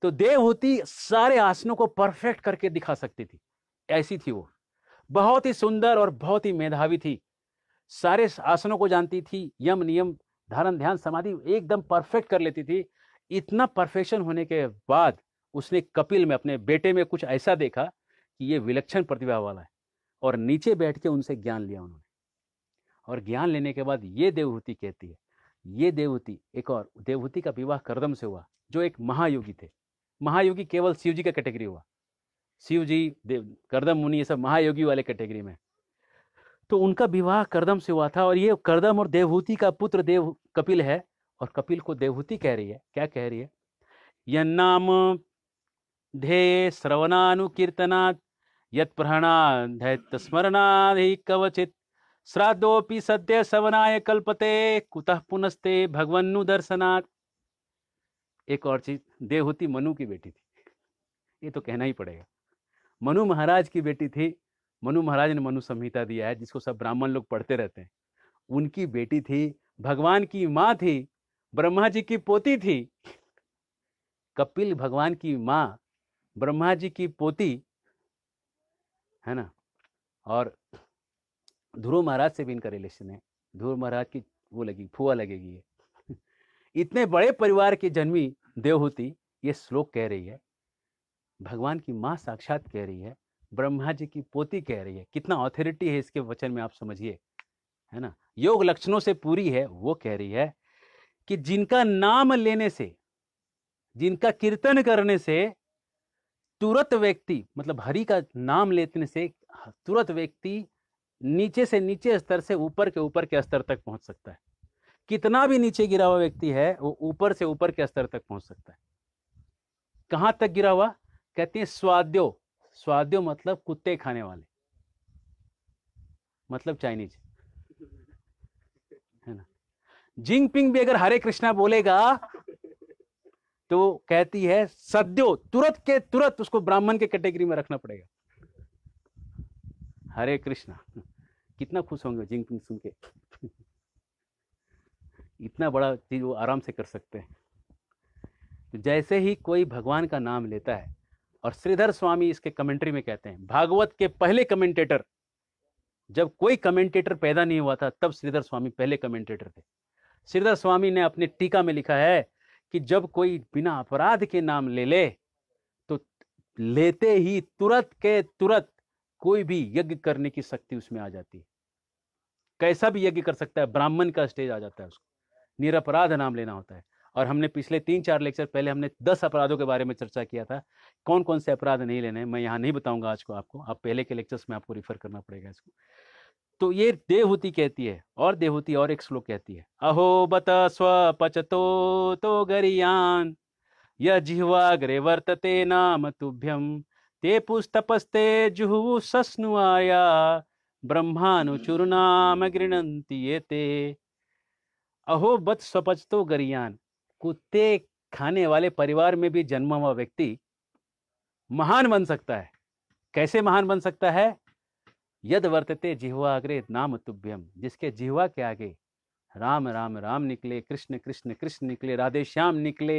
तो देवहूति सारे आसनों को परफेक्ट करके दिखा सकती थी ऐसी थी वो बहुत ही सुंदर और बहुत ही मेधावी थी सारे आसनों को जानती थी यम नियम धारण ध्यान समाधि एकदम परफेक्ट कर लेती थी इतना परफेक्शन होने के बाद उसने कपिल में अपने बेटे में कुछ ऐसा देखा कि ये विलक्षण प्रतिभा वाला है और नीचे बैठ के उनसे ज्ञान लिया उन्होंने और ज्ञान लेने के बाद ये देवहूति कहती है ये देवहूति एक और देवहूति का विवाह करदम से हुआ जो एक महायोगी थे महायोगी केवल शिव जी का कैटेगरी हुआ शिव जी देव करदम मुनि ये सब महायोगी वाले कैटेगरी में तो उनका विवाह करदम से हुआ था और ये करदम और देवहूति का पुत्र देव कपिल है और कपिल को देवहूति कह रही है क्या कह रही है यह नाम ध्येय श्रवणानुकीर्तनात् यत प्रहणाध्य स्मरणाधि कवचित श्राद्धोपि सद्य सवनाय कल्पते कुतः पुनस्ते भगवन्नु दर्शनात् एक और चीज देवहूति मनु की बेटी थी ये तो कहना ही पड़ेगा मनु महाराज की बेटी थी मनु महाराज ने मनु संहिता दिया है जिसको सब ब्राह्मण लोग पढ़ते रहते हैं उनकी बेटी थी भगवान की माँ थी ब्रह्मा जी की पोती थी कपिल भगवान की माँ ब्रह्मा जी की पोती है ना और ध्रुव महाराज से भी इनका रिलेशन है ध्रुव महाराज की वो लगी फुआ लगेगी ये इतने बड़े परिवार की जन्मी देवहूति ये श्लोक कह रही है भगवान की माँ साक्षात कह रही है ब्रह्मा जी की पोती कह रही है कितना ऑथोरिटी है इसके वचन में आप समझिए है ना योग लक्षणों से पूरी है वो कह रही है कि जिनका नाम लेने से जिनका कीर्तन करने से तुरंत व्यक्ति मतलब हरि का नाम लेने से तुरंत व्यक्ति नीचे से नीचे स्तर से ऊपर के ऊपर के स्तर तक पहुंच सकता है कितना भी नीचे गिरा हुआ व्यक्ति है वो ऊपर से ऊपर के स्तर तक पहुंच सकता है कहां तक गिरा हुआ कहते हैं स्वाद्यो स्वाद्यो मतलब कुत्ते खाने वाले मतलब चाइनीज है ना जिंगपिंग भी अगर हरे कृष्णा बोलेगा तो कहती है सद्यो तुरंत के तुरंत उसको ब्राह्मण के कैटेगरी में रखना पड़ेगा हरे कृष्णा कितना खुश होंगे जिंग सुन के इतना बड़ा चीज़ वो आराम से कर सकते हैं तो जैसे ही कोई भगवान का नाम लेता है और श्रीधर स्वामी इसके कमेंट्री में कहते हैं भागवत के पहले कमेंटेटर जब कोई कमेंटेटर पैदा नहीं हुआ था तब श्रीधर स्वामी पहले कमेंटेटर थे श्रीधर स्वामी ने अपने टीका में लिखा है कि जब कोई बिना अपराध के नाम ले ले तो लेते ही तुरंत के तुरंत कोई भी यज्ञ करने की शक्ति उसमें आ जाती है कैसा भी यज्ञ कर सकता है ब्राह्मण का स्टेज आ जाता है उसको निरपराध नाम लेना होता है और हमने पिछले तीन चार लेक्चर पहले हमने दस अपराधों के बारे में चर्चा किया था कौन कौन से अपराध नहीं लेने मैं यहाँ नहीं बताऊंगा आज को आपको आप पहले के लेक्चर्स में आपको रिफर करना पड़ेगा इसको तो ये देवहूति कहती है और देवहूति और एक श्लोक कहती है अहो बत स्व पचतो तो गरियान यह जिह्वाग्रे वर्तते नाम तुभ्यम ते पुस्तपस्ते जुहु सस्नुआया ब्रह्मानुचूर्णाम गृणंती ये ते अहो बत तो गरियान कुत्ते खाने वाले परिवार में भी जन्मा हुआ व्यक्ति महान बन सकता है कैसे महान बन सकता है यद वर्तते अग्रे नाम तुभ्यम जिसके जिह्वा के आगे राम राम राम निकले कृष्ण कृष्ण कृष्ण निकले राधे श्याम निकले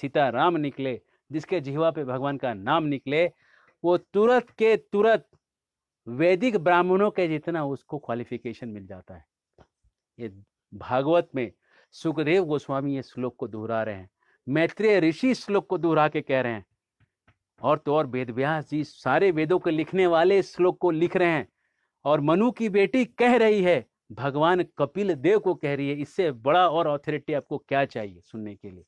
सीता राम निकले जिसके जिहवा पे भगवान का नाम निकले वो तुरंत के तुरंत वैदिक ब्राह्मणों के जितना उसको क्वालिफिकेशन मिल जाता है ये भागवत में सुखदेव गोस्वामी ये श्लोक को दोहरा रहे हैं मैत्रेय ऋषि श्लोक को दोहरा के कह रहे हैं और तो और वेद व्यास जी सारे वेदों के लिखने वाले श्लोक को लिख रहे हैं और मनु की बेटी कह रही है भगवान कपिल देव को कह रही है इससे बड़ा और ऑथोरिटी आपको क्या चाहिए सुनने के लिए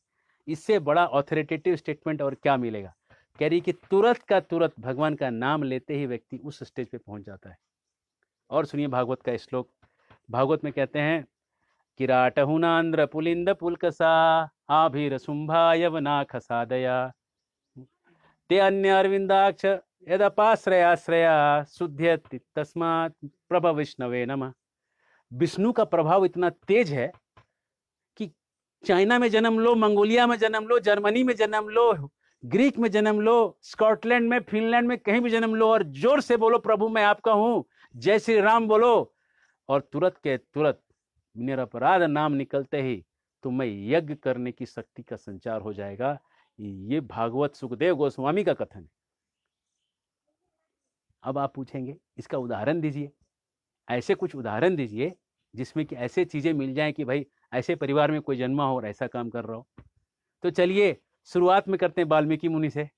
इससे बड़ा ऑथोरिटेटिव स्टेटमेंट और क्या मिलेगा कह रही कि तुरंत का तुरंत भगवान का नाम लेते ही व्यक्ति उस स्टेज पे पहुंच जाता है और सुनिए भागवत का श्लोक भागवत में कहते हैं किराट हुनांद्र पुलिंद पुल पुलकसा आभिर ना खसा दया ते अन्य अरविंदाक्ष यदापाश्रयाश्रया शुद्ध तस्मात प्रभा विष्णवे नम विष्णु का प्रभाव इतना तेज है चाइना में जन्म लो मंगोलिया में जन्म लो जर्मनी में जन्म लो ग्रीक में जन्म लो स्कॉटलैंड में फिनलैंड में कहीं भी जन्म लो और जोर से बोलो प्रभु मैं आपका हूँ जय श्री राम बोलो और तुरंत के तुरंत निरपराध नाम निकलते ही तुम्हें यज्ञ करने की शक्ति का संचार हो जाएगा ये भागवत सुखदेव गोस्वामी का कथन है अब आप पूछेंगे इसका उदाहरण दीजिए ऐसे कुछ उदाहरण दीजिए जिसमें कि ऐसे चीज़ें मिल जाएं कि भाई ऐसे परिवार में कोई जन्मा हो और ऐसा काम कर रहा हो तो चलिए शुरुआत में करते हैं वाल्मीकि मुनि से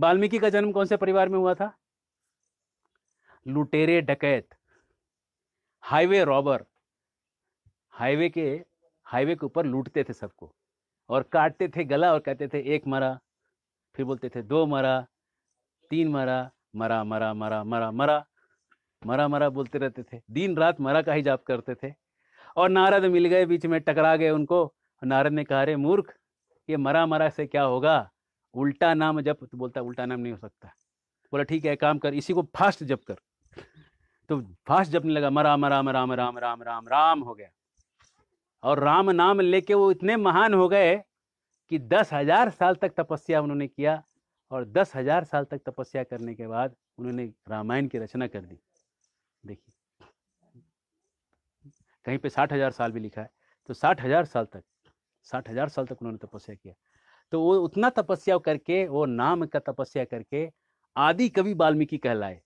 वाल्मीकि का जन्म कौन से परिवार में हुआ था लुटेरे डकैत हाईवे रॉबर हाईवे के हाईवे के ऊपर लूटते थे सबको और काटते थे गला और कहते थे एक मरा फिर बोलते थे दो मरा तीन मरा मरा मरा मरा मरा मरा मरा मरा बोलते रहते थे दिन रात मरा का ही जाप करते थे और नारद मिल गए बीच में टकरा गए उनको नारद ने कहा रे मूर्ख ये मरा मरा से क्या होगा उल्टा नाम जप तो बोलता उल्टा नाम नहीं हो सकता बोला ठीक है काम कर इसी को फास्ट जप कर तो फास्ट जपने लगा मरा मरा राम राम राम राम राम राम हो गया और राम नाम लेके वो इतने महान हो गए कि दस हजार साल तक तपस्या उन्होंने किया और दस हजार साल तक तपस्या करने के बाद उन्होंने रामायण की रचना कर दी देखिए कहीं पे साठ हज़ार साल भी लिखा है तो साठ हज़ार साल तक साठ हज़ार साल तक उन्होंने तपस्या किया तो वो उतना तपस्या करके वो नाम का तपस्या करके आदि कवि वाल्मीकि कहलाए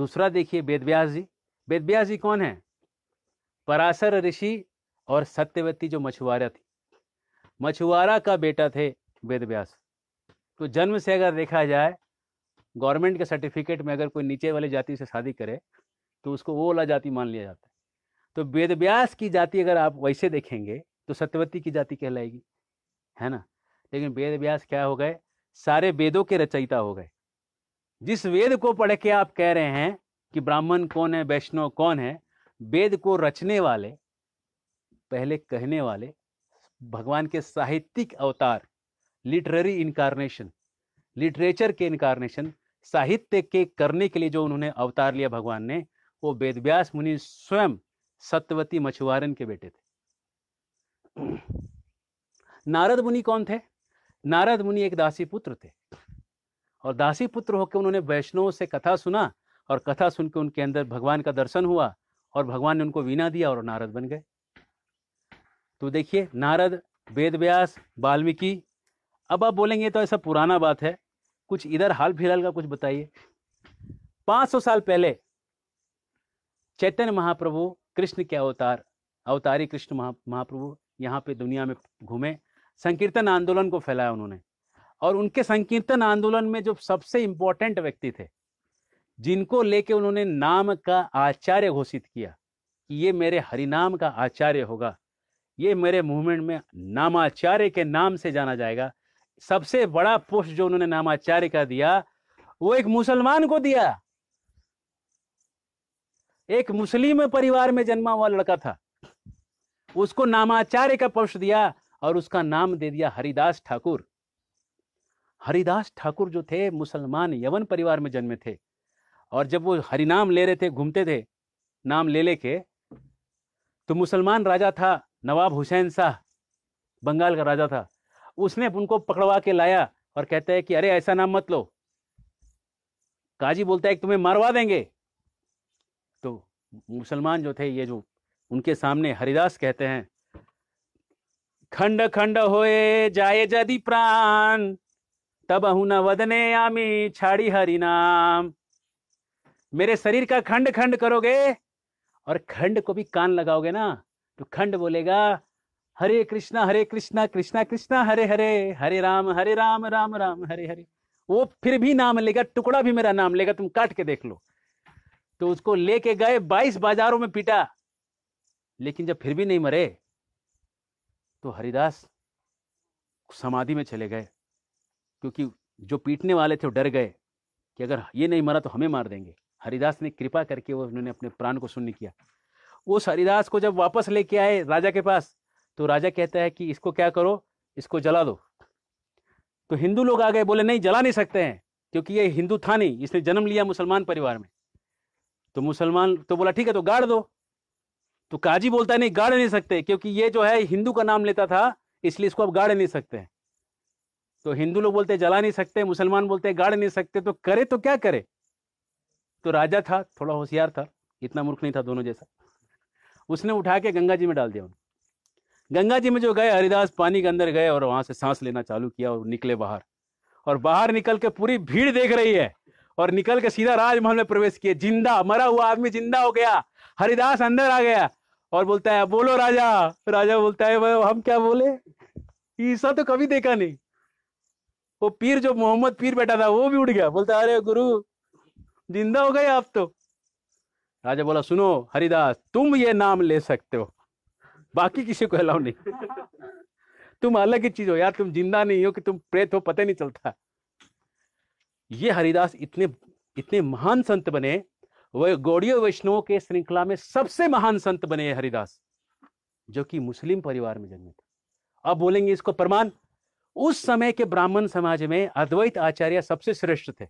दूसरा देखिए वेदव्यास जी वेदव्यास जी कौन है पराशर ऋषि और सत्यवती जो मछुआरा थी मछुआरा का बेटा थे वेदव्यास तो जन्म से अगर देखा जाए गवर्नमेंट के सर्टिफिकेट में अगर कोई नीचे वाली जाति से शादी करे तो उसको वो वाला जाति मान लिया जाता है तो वेद व्यास की जाति अगर आप वैसे देखेंगे तो सत्यवती की जाति कहलाएगी है ना लेकिन वेद व्यास क्या हो गए सारे वेदों के रचयिता हो गए जिस वेद को पढ़ के आप कह रहे हैं कि ब्राह्मण कौन है वैष्णव कौन है वेद को रचने वाले पहले कहने वाले भगवान के साहित्यिक अवतार लिटरेरी इनकारनेशन लिटरेचर के इनकारनेशन साहित्य के करने के लिए जो उन्होंने अवतार लिया भगवान ने वो व्यास मुनि स्वयं सत्यवती मछुआरन के बेटे थे नारद मुनि कौन थे नारद मुनि एक दासी पुत्र थे और दासी पुत्र होकर उन्होंने वैष्णव से कथा सुना और कथा सुनकर उनके अंदर भगवान का दर्शन हुआ और भगवान ने उनको वीणा दिया और नारद बन गए तो देखिए नारद वेद व्यास वाल्मीकि अब आप बोलेंगे तो ऐसा पुराना बात है कुछ इधर हाल फिलहाल का कुछ बताइए 500 साल पहले चैतन्य महाप्रभु कृष्ण के अवतार अवतारी कृष्ण महा महाप्रभु यहाँ पे दुनिया में घूमे संकीर्तन आंदोलन को फैलाया उन्होंने और उनके संकीर्तन आंदोलन में जो सबसे इम्पोर्टेंट व्यक्ति थे जिनको लेके उन्होंने नाम का आचार्य घोषित किया कि ये मेरे हरिनाम का आचार्य होगा ये मेरे मूवमेंट में नामाचार्य के नाम से जाना जाएगा सबसे बड़ा पोस्ट जो उन्होंने नामाचार्य का दिया वो एक मुसलमान को दिया एक मुस्लिम परिवार में जन्मा हुआ लड़का था उसको नामाचार्य का पक्ष दिया और उसका नाम दे दिया हरिदास ठाकुर हरिदास ठाकुर जो थे मुसलमान यवन परिवार में जन्मे थे और जब वो हरिनाम ले रहे थे घूमते थे नाम ले लेके तो मुसलमान राजा था नवाब हुसैन शाह बंगाल का राजा था उसने उनको पकड़वा के लाया और कहता है कि अरे ऐसा नाम मत लो काजी बोलता है कि तुम्हें मारवा देंगे मुसलमान जो थे ये जो उनके सामने हरिदास कहते हैं खंड खंड होए जाए जदि प्राण तब न वदने आमी छाड़ी हरि नाम मेरे शरीर का खंड खंड करोगे और खंड को भी कान लगाओगे ना तो खंड बोलेगा हरे कृष्णा हरे कृष्णा कृष्णा कृष्णा हरे हरे हरे राम हरे राम राम राम हरे हरे वो फिर भी नाम लेगा टुकड़ा भी मेरा नाम लेगा तुम काट के देख लो तो उसको लेके गए बाईस बाजारों में पीटा लेकिन जब फिर भी नहीं मरे तो हरिदास समाधि में चले गए क्योंकि जो पीटने वाले थे वो डर गए कि अगर ये नहीं मरा तो हमें मार देंगे हरिदास ने कृपा करके वो उन्होंने अपने प्राण को शून्य किया उस हरिदास को जब वापस लेके आए राजा के पास तो राजा कहता है कि इसको क्या करो इसको जला दो तो हिंदू लोग आ गए बोले नहीं जला नहीं सकते हैं क्योंकि ये हिंदू था नहीं इसने जन्म लिया मुसलमान परिवार में तो मुसलमान तो बोला ठीक है तो गाड़ दो तो काजी बोलता है नहीं गाड़ नहीं सकते क्योंकि ये जो है हिंदू का नाम लेता था इसलिए इसको आप गाड़ नहीं सकते तो हिंदू लोग बोलते जला नहीं सकते मुसलमान बोलते गाड़ नहीं सकते तो करे तो क्या करे तो राजा था थोड़ा होशियार था इतना मूर्ख नहीं था दोनों जैसा उसने उठा के गंगा जी में डाल दिया उन्हें गंगा जी में जो गए हरिदास पानी के अंदर गए और वहां से सांस लेना चालू किया और निकले बाहर और बाहर निकल के पूरी भीड़ देख रही है और निकल के सीधा राजमहल में प्रवेश किए जिंदा मरा हुआ आदमी जिंदा हो गया हरिदास अंदर आ गया और बोलता है बोलो राजा राजा बोलता है हम क्या बोले ईसा तो कभी देखा नहीं वो पीर जो मोहम्मद पीर बैठा था वो भी उठ गया बोलता अरे गुरु जिंदा हो गए आप तो राजा बोला सुनो हरिदास तुम ये नाम ले सकते हो बाकी किसी को अलाउ नहीं तुम अलग ही चीज हो यार तुम जिंदा नहीं हो कि तुम प्रेत हो पता नहीं चलता ये हरिदास इतने इतने महान संत बने वह गौड़ीय वैष्णवों के श्रृंखला में सबसे महान संत बने हरिदास जो कि मुस्लिम परिवार में जन्मे थे अब बोलेंगे इसको प्रमाण उस समय के ब्राह्मण समाज में अद्वैत आचार्य सबसे श्रेष्ठ थे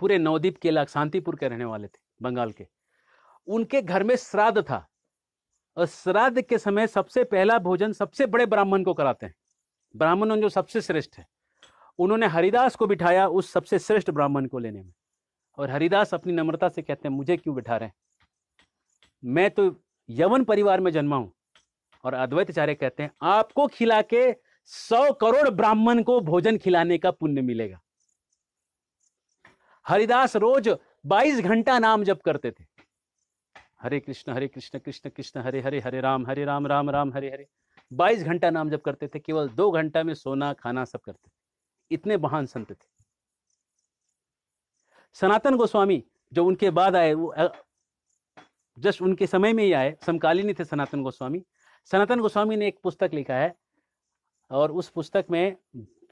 पूरे नवदीप के लाख शांतिपुर के रहने वाले थे बंगाल के उनके घर में श्राद्ध था और श्राद्ध के समय सबसे पहला भोजन सबसे बड़े ब्राह्मण को कराते हैं ब्राह्मण जो सबसे श्रेष्ठ है उन्होंने हरिदास को बिठाया उस सबसे श्रेष्ठ ब्राह्मण को लेने में और हरिदास अपनी नम्रता से कहते हैं मुझे क्यों बिठा रहे हैं मैं तो यवन परिवार में जन्मा हूं और अद्वैताचार्य कहते हैं आपको खिला के सौ करोड़ ब्राह्मण को भोजन खिलाने का पुण्य मिलेगा हरिदास रोज 22 घंटा नाम जप करते थे हरे कृष्ण हरे कृष्ण कृष्ण कृष्ण हरे हरे हरे राम हरे राम राम राम हरे हरे 22 घंटा नाम जप करते थे केवल दो घंटा में सोना खाना सब करते थे इतने महान संत थे सनातन गोस्वामी जो उनके बाद आए वो जस्ट उनके समय में ही आए समकालीन थे सनातन गोस्वामी सनातन गोस्वामी ने एक पुस्तक लिखा है और उस पुस्तक में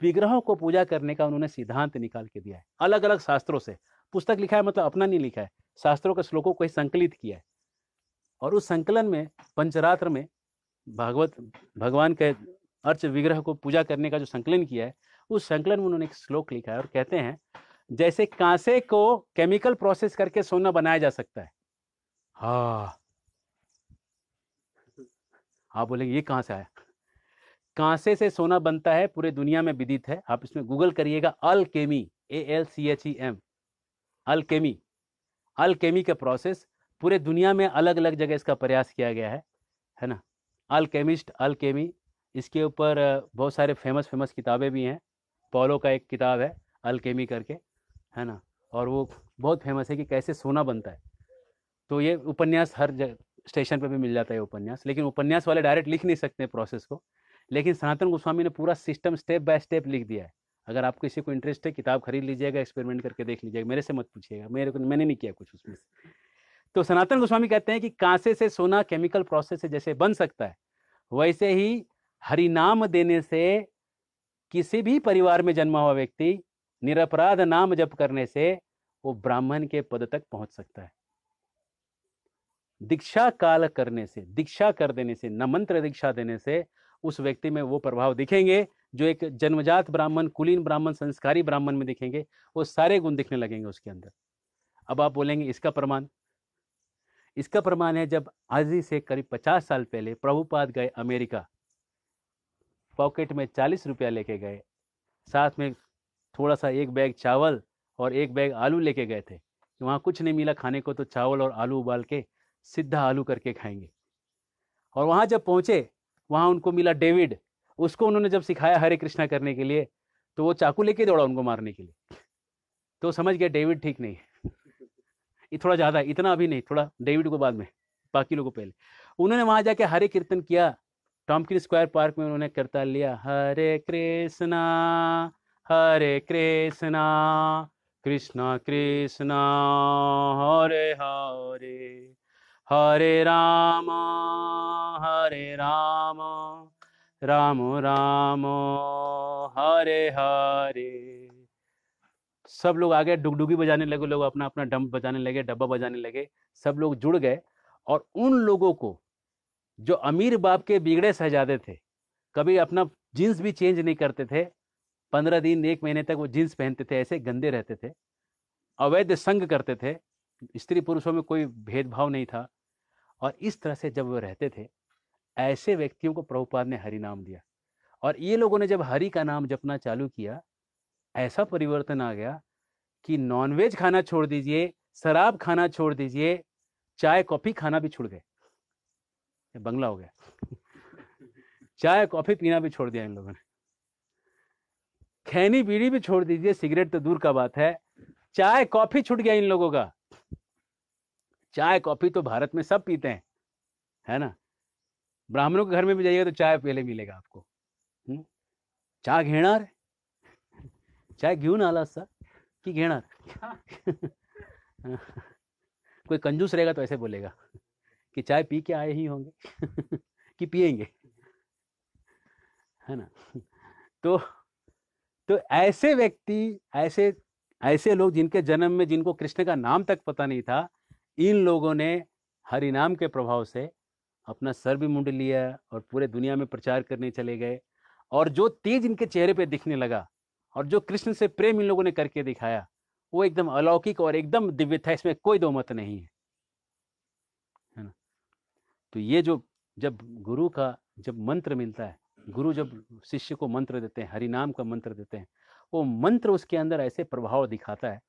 विग्रहों को पूजा करने का उन्होंने सिद्धांत निकाल के दिया है अलग अलग शास्त्रों से पुस्तक लिखा है मतलब अपना नहीं लिखा है शास्त्रों के श्लोकों को ही संकलित किया है और उस संकलन में पंचरात्र में भागवत भगवान के अर्च विग्रह को पूजा करने का जो संकलन किया है उस संकलन में उन्होंने एक श्लोक लिखा है और कहते हैं जैसे कांसे को केमिकल प्रोसेस करके सोना बनाया जा सकता है हा आप बोलेंगे ये कहां से आया कांसे से सोना बनता है पूरे दुनिया में विदित है आप इसमें गूगल करिएगा alchemy A L C H E M alchemy alchemy का प्रोसेस पूरे दुनिया में अलग अलग जगह इसका प्रयास किया गया है है ना अलकेमिस्ट अलकेमी इसके ऊपर बहुत सारे फेमस फेमस किताबें भी हैं पॉलो का एक किताब है अलकेमी करके है ना और वो बहुत फेमस है कि कैसे सोना बनता है तो ये उपन्यास हर स्टेशन पर भी मिल जाता है उपन्यास लेकिन उपन्यास वाले डायरेक्ट लिख नहीं सकते प्रोसेस को लेकिन सनातन गोस्वामी ने पूरा सिस्टम स्टेप बाय स्टेप लिख दिया है अगर आपको इसी को इंटरेस्ट है किताब खरीद लीजिएगा एक्सपेरिमेंट करके देख लीजिएगा मेरे से मत पूछिएगा मेरे को मैंने नहीं किया कुछ उसमें तो सनातन गोस्वामी कहते हैं कि कांसे से सोना केमिकल प्रोसेस से जैसे बन सकता है वैसे ही हरिनाम देने से किसी भी परिवार में जन्मा हुआ व्यक्ति निरपराध नाम जप करने से वो ब्राह्मण के पद तक पहुंच सकता है दीक्षा काल करने से दीक्षा कर देने से न मंत्र दीक्षा देने से उस व्यक्ति में वो प्रभाव दिखेंगे जो एक जन्मजात ब्राह्मण कुलीन ब्राह्मण संस्कारी ब्राह्मण में दिखेंगे वो सारे गुण दिखने लगेंगे उसके अंदर अब आप बोलेंगे इसका प्रमाण इसका प्रमाण है जब आज से करीब पचास साल पहले प्रभुपाद गए अमेरिका पॉकेट में चालीस रुपया लेके गए साथ में थोड़ा सा एक बैग चावल और एक बैग आलू लेके गए थे वहाँ कुछ नहीं मिला खाने को तो चावल और आलू उबाल के सीधा आलू करके खाएंगे और वहाँ जब पहुँचे वहाँ उनको मिला डेविड उसको उन्होंने जब सिखाया हरे कृष्णा करने के लिए तो वो चाकू लेके दौड़ा उनको मारने के लिए तो समझ गया डेविड ठीक नहीं है ये थोड़ा ज़्यादा इतना अभी नहीं थोड़ा डेविड को बाद में बाकी लोगों पहले उन्होंने वहाँ जाके हरे कीर्तन किया टॉमकिन स्क्वायर पार्क में उन्होंने करता लिया हरे कृष्णा हरे कृष्णा कृष्णा कृष्णा हरे हरे हरे राम हरे राम राम राम हरे हरे सब लोग आगे डुगडुगी बजाने लगे लोग अपना अपना डम्प बजाने लगे डब्बा बजाने लगे सब लोग जुड़ गए और उन लोगों को जो अमीर बाप के बिगड़े सहजादे थे कभी अपना जीन्स भी चेंज नहीं करते थे पंद्रह दिन एक महीने तक वो जीन्स पहनते थे ऐसे गंदे रहते थे अवैध संग करते थे स्त्री पुरुषों में कोई भेदभाव नहीं था और इस तरह से जब वो रहते थे ऐसे व्यक्तियों को प्रभुपाद ने हरि नाम दिया और ये लोगों ने जब हरि का नाम जपना चालू किया ऐसा परिवर्तन आ गया कि नॉनवेज खाना छोड़ दीजिए शराब खाना छोड़ दीजिए चाय कॉफ़ी खाना भी छोड़ गए ये बंगला हो गया चाय कॉफ़ी पीना भी छोड़ दिया इन लोगों ने खैनी बीड़ी भी छोड़ दीजिए सिगरेट तो दूर का बात है चाय कॉफ़ी छूट गया इन लोगों का चाय कॉफ़ी तो भारत में सब पीते हैं है ना ब्राह्मणों के घर में भी जाइएगा तो चाय पहले मिलेगा आपको हम्म? चाय घेणार चाय घेऊन आला सा कि घेणार कोई कंजूस रहेगा तो ऐसे बोलेगा कि चाय पी के आए ही होंगे कि पिएंगे है ना तो तो ऐसे व्यक्ति ऐसे ऐसे लोग जिनके जन्म में जिनको कृष्ण का नाम तक पता नहीं था इन लोगों ने हरि नाम के प्रभाव से अपना सर भी मुंड लिया और पूरे दुनिया में प्रचार करने चले गए और जो तेज इनके चेहरे पे दिखने लगा और जो कृष्ण से प्रेम इन लोगों ने करके दिखाया वो एकदम अलौकिक और एकदम दिव्य था इसमें कोई दो मत नहीं है तो ये जो जब गुरु का जब मंत्र मिलता है गुरु जब शिष्य को मंत्र देते हैं हरिनाम का मंत्र देते हैं वो मंत्र उसके अंदर ऐसे प्रभाव दिखाता है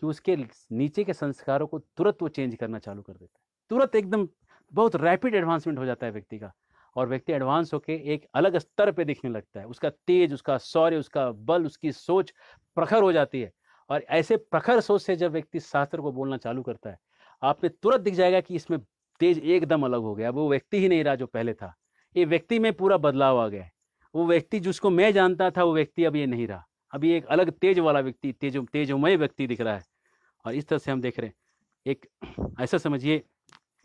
कि उसके नीचे के संस्कारों को तुरंत वो चेंज करना चालू कर देता है तुरंत एकदम बहुत रैपिड एडवांसमेंट हो जाता है व्यक्ति का और व्यक्ति एडवांस होकर एक अलग स्तर पर दिखने लगता है उसका तेज उसका शौर्य उसका बल उसकी सोच प्रखर हो जाती है और ऐसे प्रखर सोच से जब व्यक्ति शास्त्र को बोलना चालू करता है आपने तुरंत दिख जाएगा कि इसमें तेज एकदम अलग हो गया अब वो व्यक्ति ही नहीं रहा जो पहले था ये व्यक्ति में पूरा बदलाव आ गया है वो व्यक्ति जिसको मैं जानता था वो व्यक्ति अब ये नहीं रहा अभी एक अलग तेज वाला व्यक्ति तेज तेजोमय व्यक्ति दिख रहा है और इस तरह से हम देख रहे हैं एक ऐसा समझिए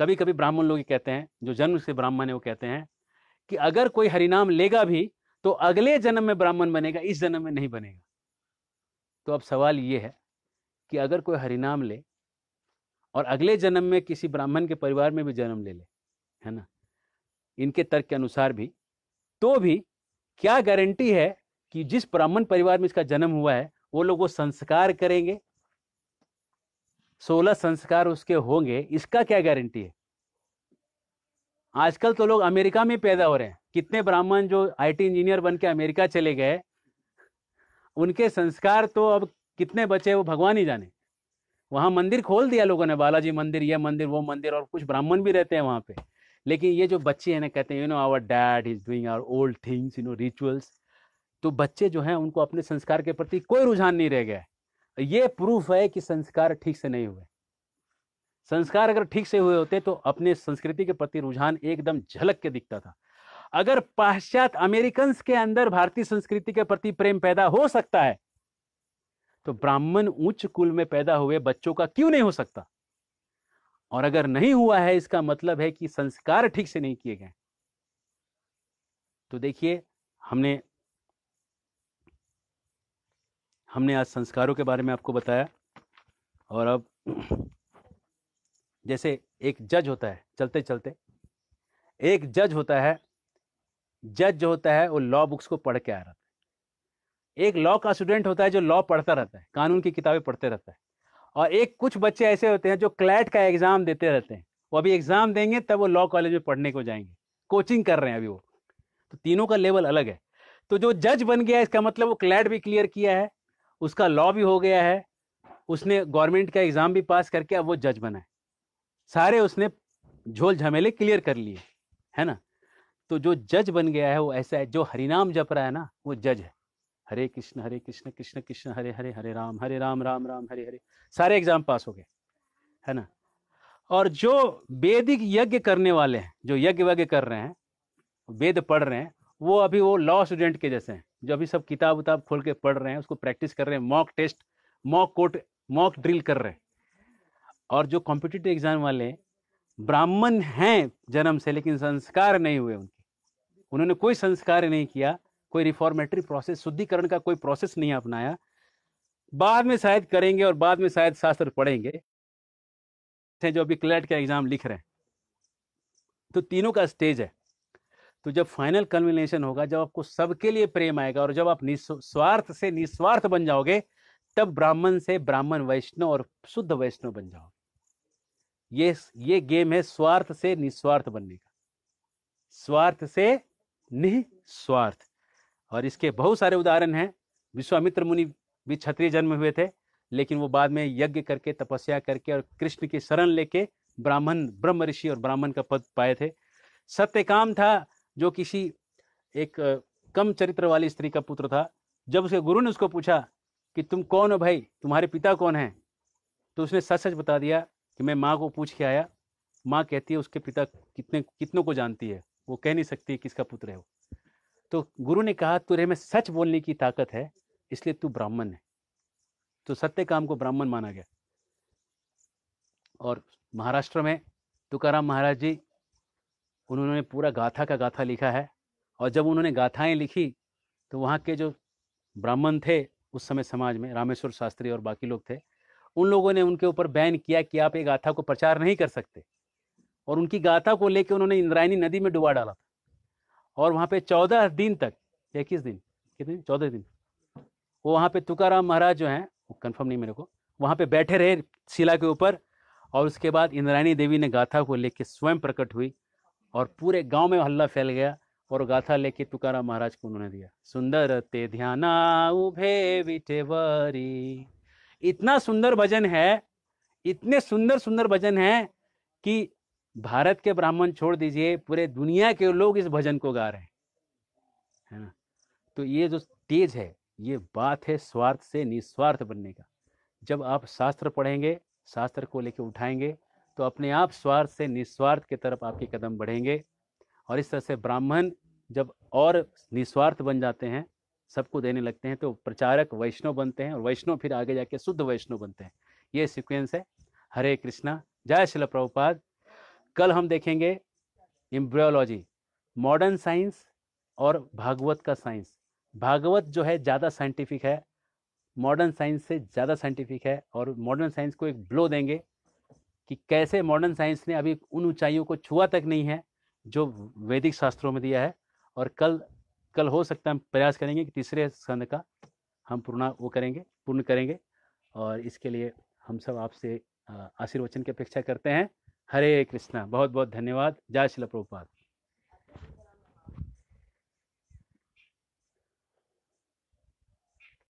कभी कभी ब्राह्मण लोग कहते हैं जो जन्म से ब्राह्मण है वो कहते हैं कि अगर कोई हरिनाम लेगा भी तो अगले जन्म में ब्राह्मण बनेगा इस जन्म में नहीं बनेगा तो अब सवाल ये है कि अगर कोई हरिनाम ले और अगले जन्म में किसी ब्राह्मण के परिवार में भी जन्म ले ले है ना इनके तर्क के अनुसार भी तो भी क्या गारंटी है कि जिस ब्राह्मण परिवार में इसका जन्म हुआ है वो लोग वो संस्कार करेंगे सोलह संस्कार उसके होंगे इसका क्या गारंटी है आजकल तो लोग अमेरिका में पैदा हो रहे हैं कितने ब्राह्मण जो आईटी इंजीनियर बन के अमेरिका चले गए उनके संस्कार तो अब कितने बचे वो भगवान ही जाने वहां मंदिर खोल दिया लोगों ने बालाजी मंदिर ये मंदिर वो मंदिर और कुछ ब्राह्मण भी रहते हैं वहाँ पे लेकिन ये जो बच्चे हैं ना कहते हैं you know our dad is doing our old things you know rituals तो बच्चे जो हैं उनको अपने संस्कार के प्रति कोई रुझान नहीं रह गया ये प्रूफ है कि संस्कार ठीक से नहीं हुए संस्कार अगर ठीक से हुए होते तो अपने संस्कृति के प्रति रुझान एकदम झलक के दिखता था अगर पाश्चात्य अमेरिकन के अंदर भारतीय संस्कृति के प्रति प्रेम पैदा हो सकता है तो ब्राह्मण उच्च कुल में पैदा हुए बच्चों का क्यों नहीं हो सकता और अगर नहीं हुआ है इसका मतलब है कि संस्कार ठीक से नहीं किए गए तो देखिए हमने हमने आज संस्कारों के बारे में आपको बताया और अब जैसे एक जज होता है चलते चलते एक जज होता है जज जो होता है वो लॉ बुक्स को पढ़ के आ रहा था एक लॉ का स्टूडेंट होता है जो लॉ पढ़ता रहता है कानून की किताबें पढ़ते रहता है और एक कुछ बच्चे ऐसे होते हैं जो क्लैट का एग्ज़ाम देते रहते हैं वो अभी एग्ज़ाम देंगे तब वो लॉ कॉलेज में पढ़ने को जाएंगे कोचिंग कर रहे हैं अभी वो तो तीनों का लेवल अलग है तो जो जज बन गया इसका मतलब वो क्लैट भी क्लियर किया है उसका लॉ भी हो गया है उसने गवर्नमेंट का एग्ज़ाम भी पास करके अब वो जज बना है सारे उसने झोल झमेले क्लियर कर लिए है ना तो जो जज बन गया है वो ऐसा है जो हरिनाम जप रहा है ना वो जज है हरे कृष्ण हरे कृष्ण कृष्ण कृष्ण हरे हरे हरे राम हरे राम राम राम हरे हरे सारे एग्जाम पास हो गए है ना और जो वेदिक यज्ञ करने वाले हैं जो यज्ञ वज्ञ कर रहे हैं वेद पढ़ रहे हैं वो अभी वो लॉ स्टूडेंट के जैसे हैं जो अभी सब किताब उताब खोल के पढ़ रहे हैं उसको प्रैक्टिस कर रहे हैं mock test mock court mock drill कर रहे हैं और जो कॉम्पिटिटिव एग्जाम वाले ब्राह्मण हैं जन्म से लेकिन संस्कार नहीं हुए उनके उन्होंने कोई संस्कार नहीं किया कोई रिफॉर्मेटरी प्रोसेस शुद्धिकरण का कोई प्रोसेस नहीं अपनाया बाद में शायद करेंगे और बाद में शायद शास्त्र पढ़ेंगे थे जो अभी क्लैट का एग्ज़ाम लिख रहे हैं तो तीनों का स्टेज है तो जब फाइनल कन्विनेशन होगा जब आपको सबके लिए प्रेम आएगा और जब आप निस्वार्थ से निस्वार्थ बन जाओगे तब ब्राह्मण से ब्राह्मण वैष्णव और शुद्ध वैष्णव बन जाओगे ये ये गेम है स्वार्थ से निस्वार्थ बनने का स्वार्थ से निस्वार्थ और इसके बहुत सारे उदाहरण हैं विश्वामित्र मुनि भी क्षत्रिय जन्म हुए थे लेकिन वो बाद में यज्ञ करके तपस्या करके और कृष्ण की शरण लेके ब्राह्मण ब्रह्म ऋषि और ब्राह्मण का पद पाए थे सत्यकाम था जो किसी एक कम चरित्र वाली स्त्री का पुत्र था जब उसके गुरु ने उसको पूछा कि तुम कौन हो भाई तुम्हारे पिता कौन है तो उसने सच सच बता दिया कि मैं माँ को पूछ के आया माँ कहती है उसके पिता कितने कितनों को जानती है वो कह नहीं सकती किसका पुत्र है वो तो गुरु ने कहा तुरे में सच बोलने की ताकत है इसलिए तू ब्राह्मण है तो सत्य काम को ब्राह्मण माना गया और महाराष्ट्र में तुकाराम महाराज जी उन्होंने पूरा गाथा का गाथा लिखा है और जब उन्होंने गाथाएं लिखी तो वहाँ के जो ब्राह्मण थे उस समय समाज में रामेश्वर शास्त्री और बाकी लोग थे उन लोगों ने उनके ऊपर बैन किया कि आप ये गाथा को प्रचार नहीं कर सकते और उनकी गाथा को लेकर उन्होंने इंद्रायणी नदी में डुबा डाला था और वहाँ पे चौदह दिन तक इक्कीस दिन कितने चौदह दिन वो वहाँ पे तुकाराम महाराज जो हैं वो कन्फर्म नहीं मेरे को वहाँ पे बैठे रहे शिला के ऊपर और उसके बाद इंद्रायणी देवी ने गाथा को लेके स्वयं प्रकट हुई और पूरे गांव में हल्ला फैल गया और गाथा लेके तुकाराम महाराज को उन्होंने दिया सुंदर ते ध्याना उभे वरी इतना सुंदर भजन है इतने सुंदर सुंदर भजन है कि भारत के ब्राह्मण छोड़ दीजिए पूरे दुनिया के लोग इस भजन को गा रहे हैं है ना तो ये जो तेज है ये बात है स्वार्थ से निस्वार्थ बनने का जब आप शास्त्र पढ़ेंगे शास्त्र को लेकर उठाएंगे तो अपने आप स्वार्थ से निस्वार्थ की तरफ आपके कदम बढ़ेंगे और इस तरह से ब्राह्मण जब और निस्वार्थ बन जाते हैं सबको देने लगते हैं तो प्रचारक वैष्णव बनते हैं और वैष्णव फिर आगे जाके शुद्ध वैष्णव बनते हैं ये सिक्वेंस है हरे कृष्णा जय शिल प्रभुपाद कल हम देखेंगे एम्ब्रियोलॉजी मॉडर्न साइंस और भागवत का साइंस भागवत जो है ज़्यादा साइंटिफिक है मॉडर्न साइंस से ज़्यादा साइंटिफिक है और मॉडर्न साइंस को एक ब्लो देंगे कि कैसे मॉडर्न साइंस ने अभी उन ऊंचाइयों को छुआ तक नहीं है जो वैदिक शास्त्रों में दिया है और कल कल हो सकता है हम प्रयास करेंगे कि तीसरे स्कंद का हम पूर्ण वो करेंगे पूर्ण करेंगे और इसके लिए हम सब आपसे आशीर्वचन की अपेक्षा करते हैं हरे कृष्णा बहुत बहुत धन्यवाद जय शिला प्रभुपाद